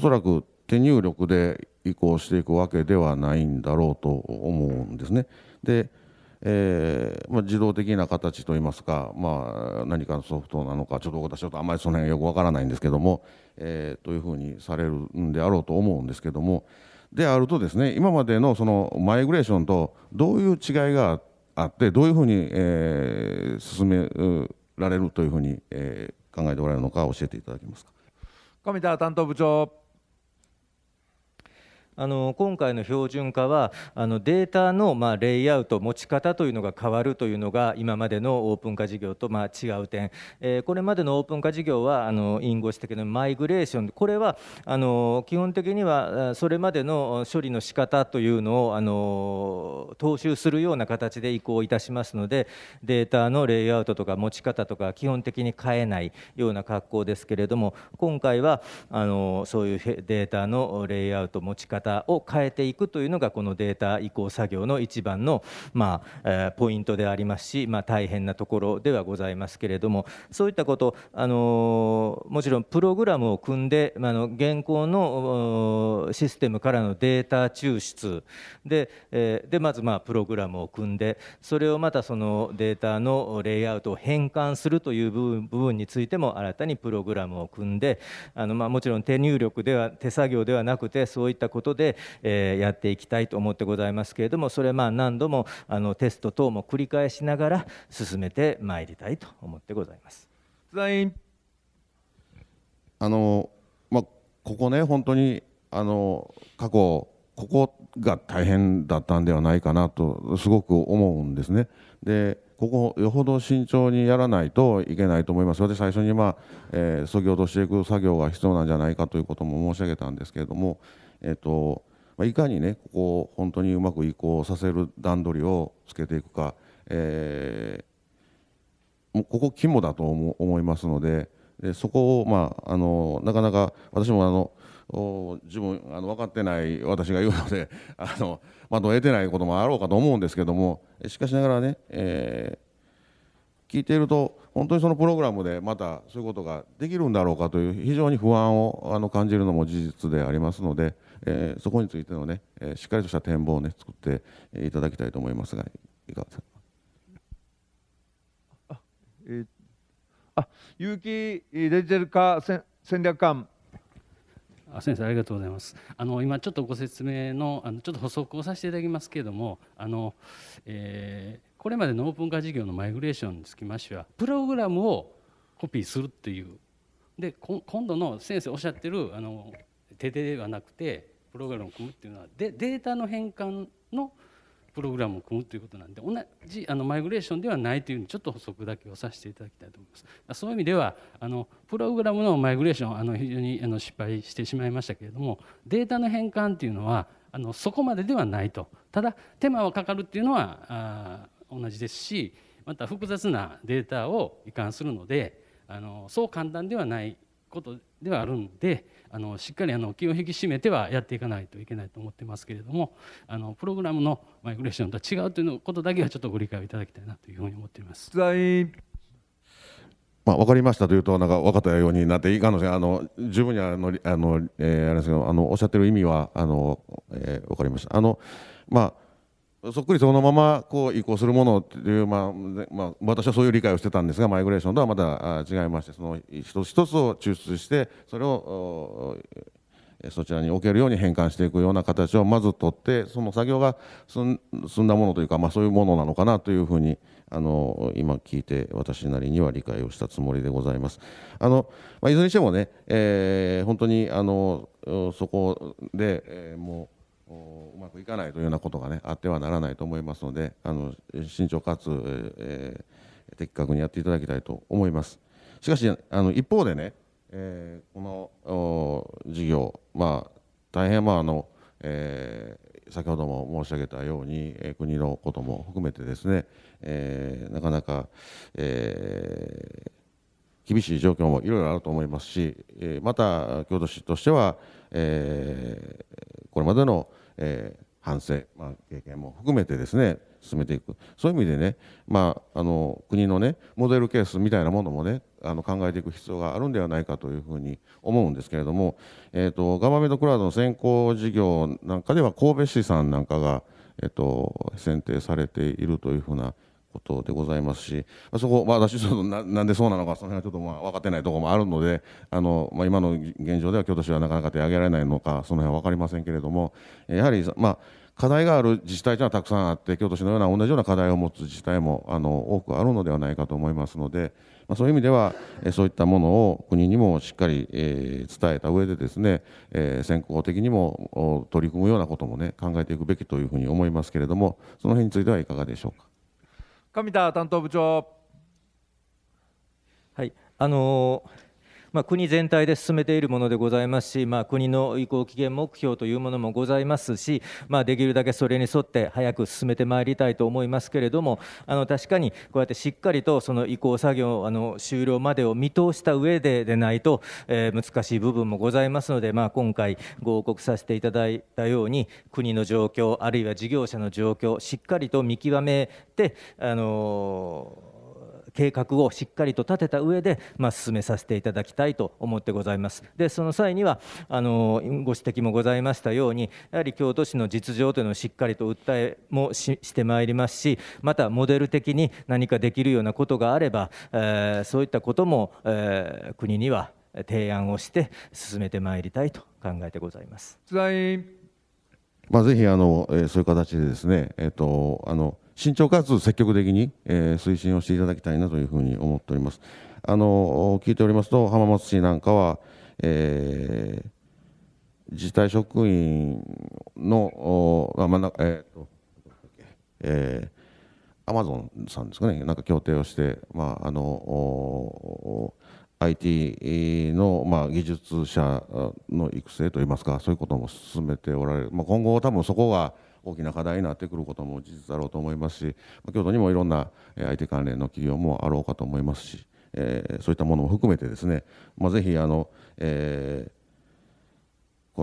そらく手入力で移行していくわけではないんだろうと思うんですね。でえーまあ、自動的な形といいますか、まあ、何かのソフトなのかちょっと私ちょっとあまりその辺よくわからないんですけども、えー、というふうにされるんであろうと思うんですけども、であるとですね今までのそのマイグレーションとどういう違いがあってどういうふうに、えー、進められるというふうに、えー、考えておられるのか教えていただけますか。上田担当部長あの今回の標準化はあのデータのまあレイアウト持ち方というのが変わるというのが今までのオープン化事業とまあ違う点、えー、これまでのオープン化事業はあのインゴ指摘のマイグレーションこれはあの基本的にはそれまでの処理の仕方というのをあの踏襲するような形で移行いたしますのでデータのレイアウトとか持ち方とか基本的に変えないような格好ですけれども今回はあのそういうデータのレイアウト持ち方を変えていくというのがこのデータ移行作業の一番の、まあえー、ポイントでありますし、まあ、大変なところではございますけれどもそういったこと、あのー、もちろんプログラムを組んで、まあ、の現行のシステムからのデータ抽出で,、えー、でまずまあプログラムを組んでそれをまたそのデータのレイアウトを変換するという部分についても新たにプログラムを組んであの、まあ、もちろん手入力では手作業ではなくてそういったことでで、えー、やっていきたいと思ってございますけれどもそれまあ何度もあのテスト等も繰り返しながら進めてまいりたいと思ってございます。あのまあ、ここね本当にあの過去ここが大変だったんではないかなとすごく思うんですね。でここよほど慎重にやらないといけないと思いますので最初にまあ、えー、ぎ落としていく作業が必要なんじゃないかということも申し上げたんですけれどもえっとまあ、いかにねここを本当にうまく移行させる段取りをつけていくか、えー、もうここ肝だと思思いますのででそこを、まあ、あのなかなか私もあの自分あの分かってない私が言うので あの、まあ、得てないこともあろうかと思うんですけどもしかしながらね、えー、聞いていると本当にそのプログラムでまたそういうことができるんだろうかという非常に不安をあの感じるのも事実でありますので。えー、そこについてのね、えー、しっかりとした展望をね作っていただきたいと思いますがいかがですかあ、えー、あ有機デジタル化戦略官あ先生ありがとうございます。あの今ちょっとご説明のあのちょっと補足をさせていただきますけれども、あの、えー、これまでのオープン化事業のマイグレーションにつきましてはプログラムをコピーするっていうで今度の先生おっしゃってるあの手ではなくてプログラムを組むっていうのはデータの変換のプログラムを組むということなんで同じあのマイグレーションではないというふうにちょっと補足だけをさせていただきたいと思いますそういう意味ではあのプログラムのマイグレーションあの非常にあの失敗してしまいましたけれどもデータの変換っていうのはあのそこまでではないとただ手間はかかるっていうのはあ同じですしまた複雑なデータを移管するのであのそう簡単ではないことではあるんであのしっかりあの気を引き締めてはやっていかないといけないと思ってますけれどもあのプログラムのマイグレーションとは違うということだけはちょっとご理解をいただきたいなというふうに思っています。まあ、分かりましたというとなんか分かったようになっていいかもしれいあの十分にあのあの、えー、あれですけどあのおっしゃってる意味はあの、えー、分かりました。あのまあそっくりそのままこう移行するものという、まあまあ、私はそういう理解をしてたんですがマイグレーションとはまた違いましてその一つ一つを抽出してそれをそちらに置けるように変換していくような形をまず取ってその作業が進んだものというか、まあ、そういうものなのかなというふうにあの今聞いて私なりには理解をしたつもりでございます。あのまあ、いずれにしてもね、えー、本当にあのそこで、えー、もううまくいかないというようなことが、ね、あってはならないと思いますのであの慎重かつ、えー、的確にやっていただきたいと思います。しかしあの一方でね、えー、この事業、まあ、大変、まああのえー、先ほども申し上げたように、え国のことも含めてですね、えー、なかなか、えー、厳しい状況もいろいろあると思いますし、また京都市としては、えこれまでの、えー、反省、まあ、経験も含めてですね進めていくそういう意味でね、まあ、あの国のねモデルケースみたいなものもねあの考えていく必要があるんではないかというふうに思うんですけれども、えーと、ガバメントクラウドの先行事業なんかでは神戸市さんなんかが、えーと、と選定されているというふうなことでございますし、まあ、そこ、まあ、私そのなんでそうなのかその辺はちょっとまあ分かってないところもあるのであの、まあ、今の現状では京都市はなかなか手を挙げられないのかその辺は分かりませんけれどもやはり、まあ、課題がある自治体というのはたくさんあって京都市のような同じような課題を持つ自治体もあの多くあるのではないかと思いますので、まあ、そういう意味ではそういったものを国にもしっかり、えー、伝えた上でですね、えー、先行的にも取り組むようなこともね考えていくべきというふうに思いますけれどもその辺についてはいかがでしょうか。上田担当部長。はい、あのーまあ、国全体で進めているものでございますし、まあ、国の移行期限目標というものもございますし、まあ、できるだけそれに沿って早く進めてまいりたいと思いますけれども、あの確かにこうやってしっかりとその移行作業あの終了までを見通した上ででないと、えー、難しい部分もございますので、まあ、今回、ご報告させていただいたように、国の状況、あるいは事業者の状況、しっかりと見極めて、あのー計画をしっかりと立てた上で、まあ、進めさせていただきたいと思ってございます。でその際にはあのご指摘もございましたようにやはり京都市の実情というのをしっかりと訴えもしてまいりますしまたモデル的に何かできるようなことがあれば、えー、そういったことも、えー、国には提案をして進めてまいりたいと考えてございます。まあ、ぜひあの、えー、そういう形でですね、えーとあの慎重かつ積極的に、え推進をしていただきたいなというふうに思っております。あの聞いておりますと浜松市なんかは、えー、自治体職員のあまなえっ、ー、とえー、アマゾンさんですかねなんか協定をして、まああの IT の、まあ、技術者の育成といいますかそういうことも進めておられる、まあ、今後多分そこが大きな課題になってくることも事実だろうと思いますし京都にもいろんな IT 関連の企業もあろうかと思いますし、えー、そういったものも含めてですね、まあ、ぜひあの、えー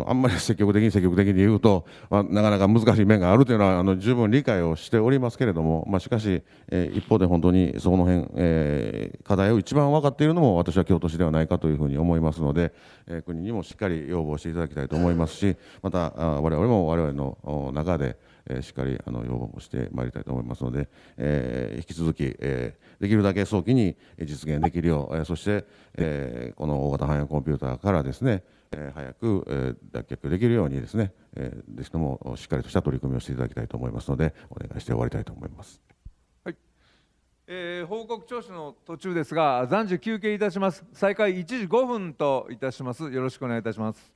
あんまり積極的に積極的に言うと、まあ、なかなか難しい面があるというのはあの十分理解をしておりますけれども、まあ、しかし、えー、一方で本当にそこの辺、えー、課題を一番分かっているのも私は京都市ではないかというふうに思いますので、えー、国にもしっかり要望していただきたいと思いますしまたあ我々も我々の中で、えー、しっかりあの要望もしてまいりたいと思いますので、えー、引き続き、えー、できるだけ早期に実現できるよう、えー、そして、えー、この大型汎用コンピューターからですねえ早く、え脱却できるようにですね、えー、ぜひともしっかりとした取り組みをしていただきたいと思いますのでお願いして終わりたいと思います。はいえー、報告聴取の途中ですが暫時休憩いたします再開1時5分といたしますよろしくお願いいたします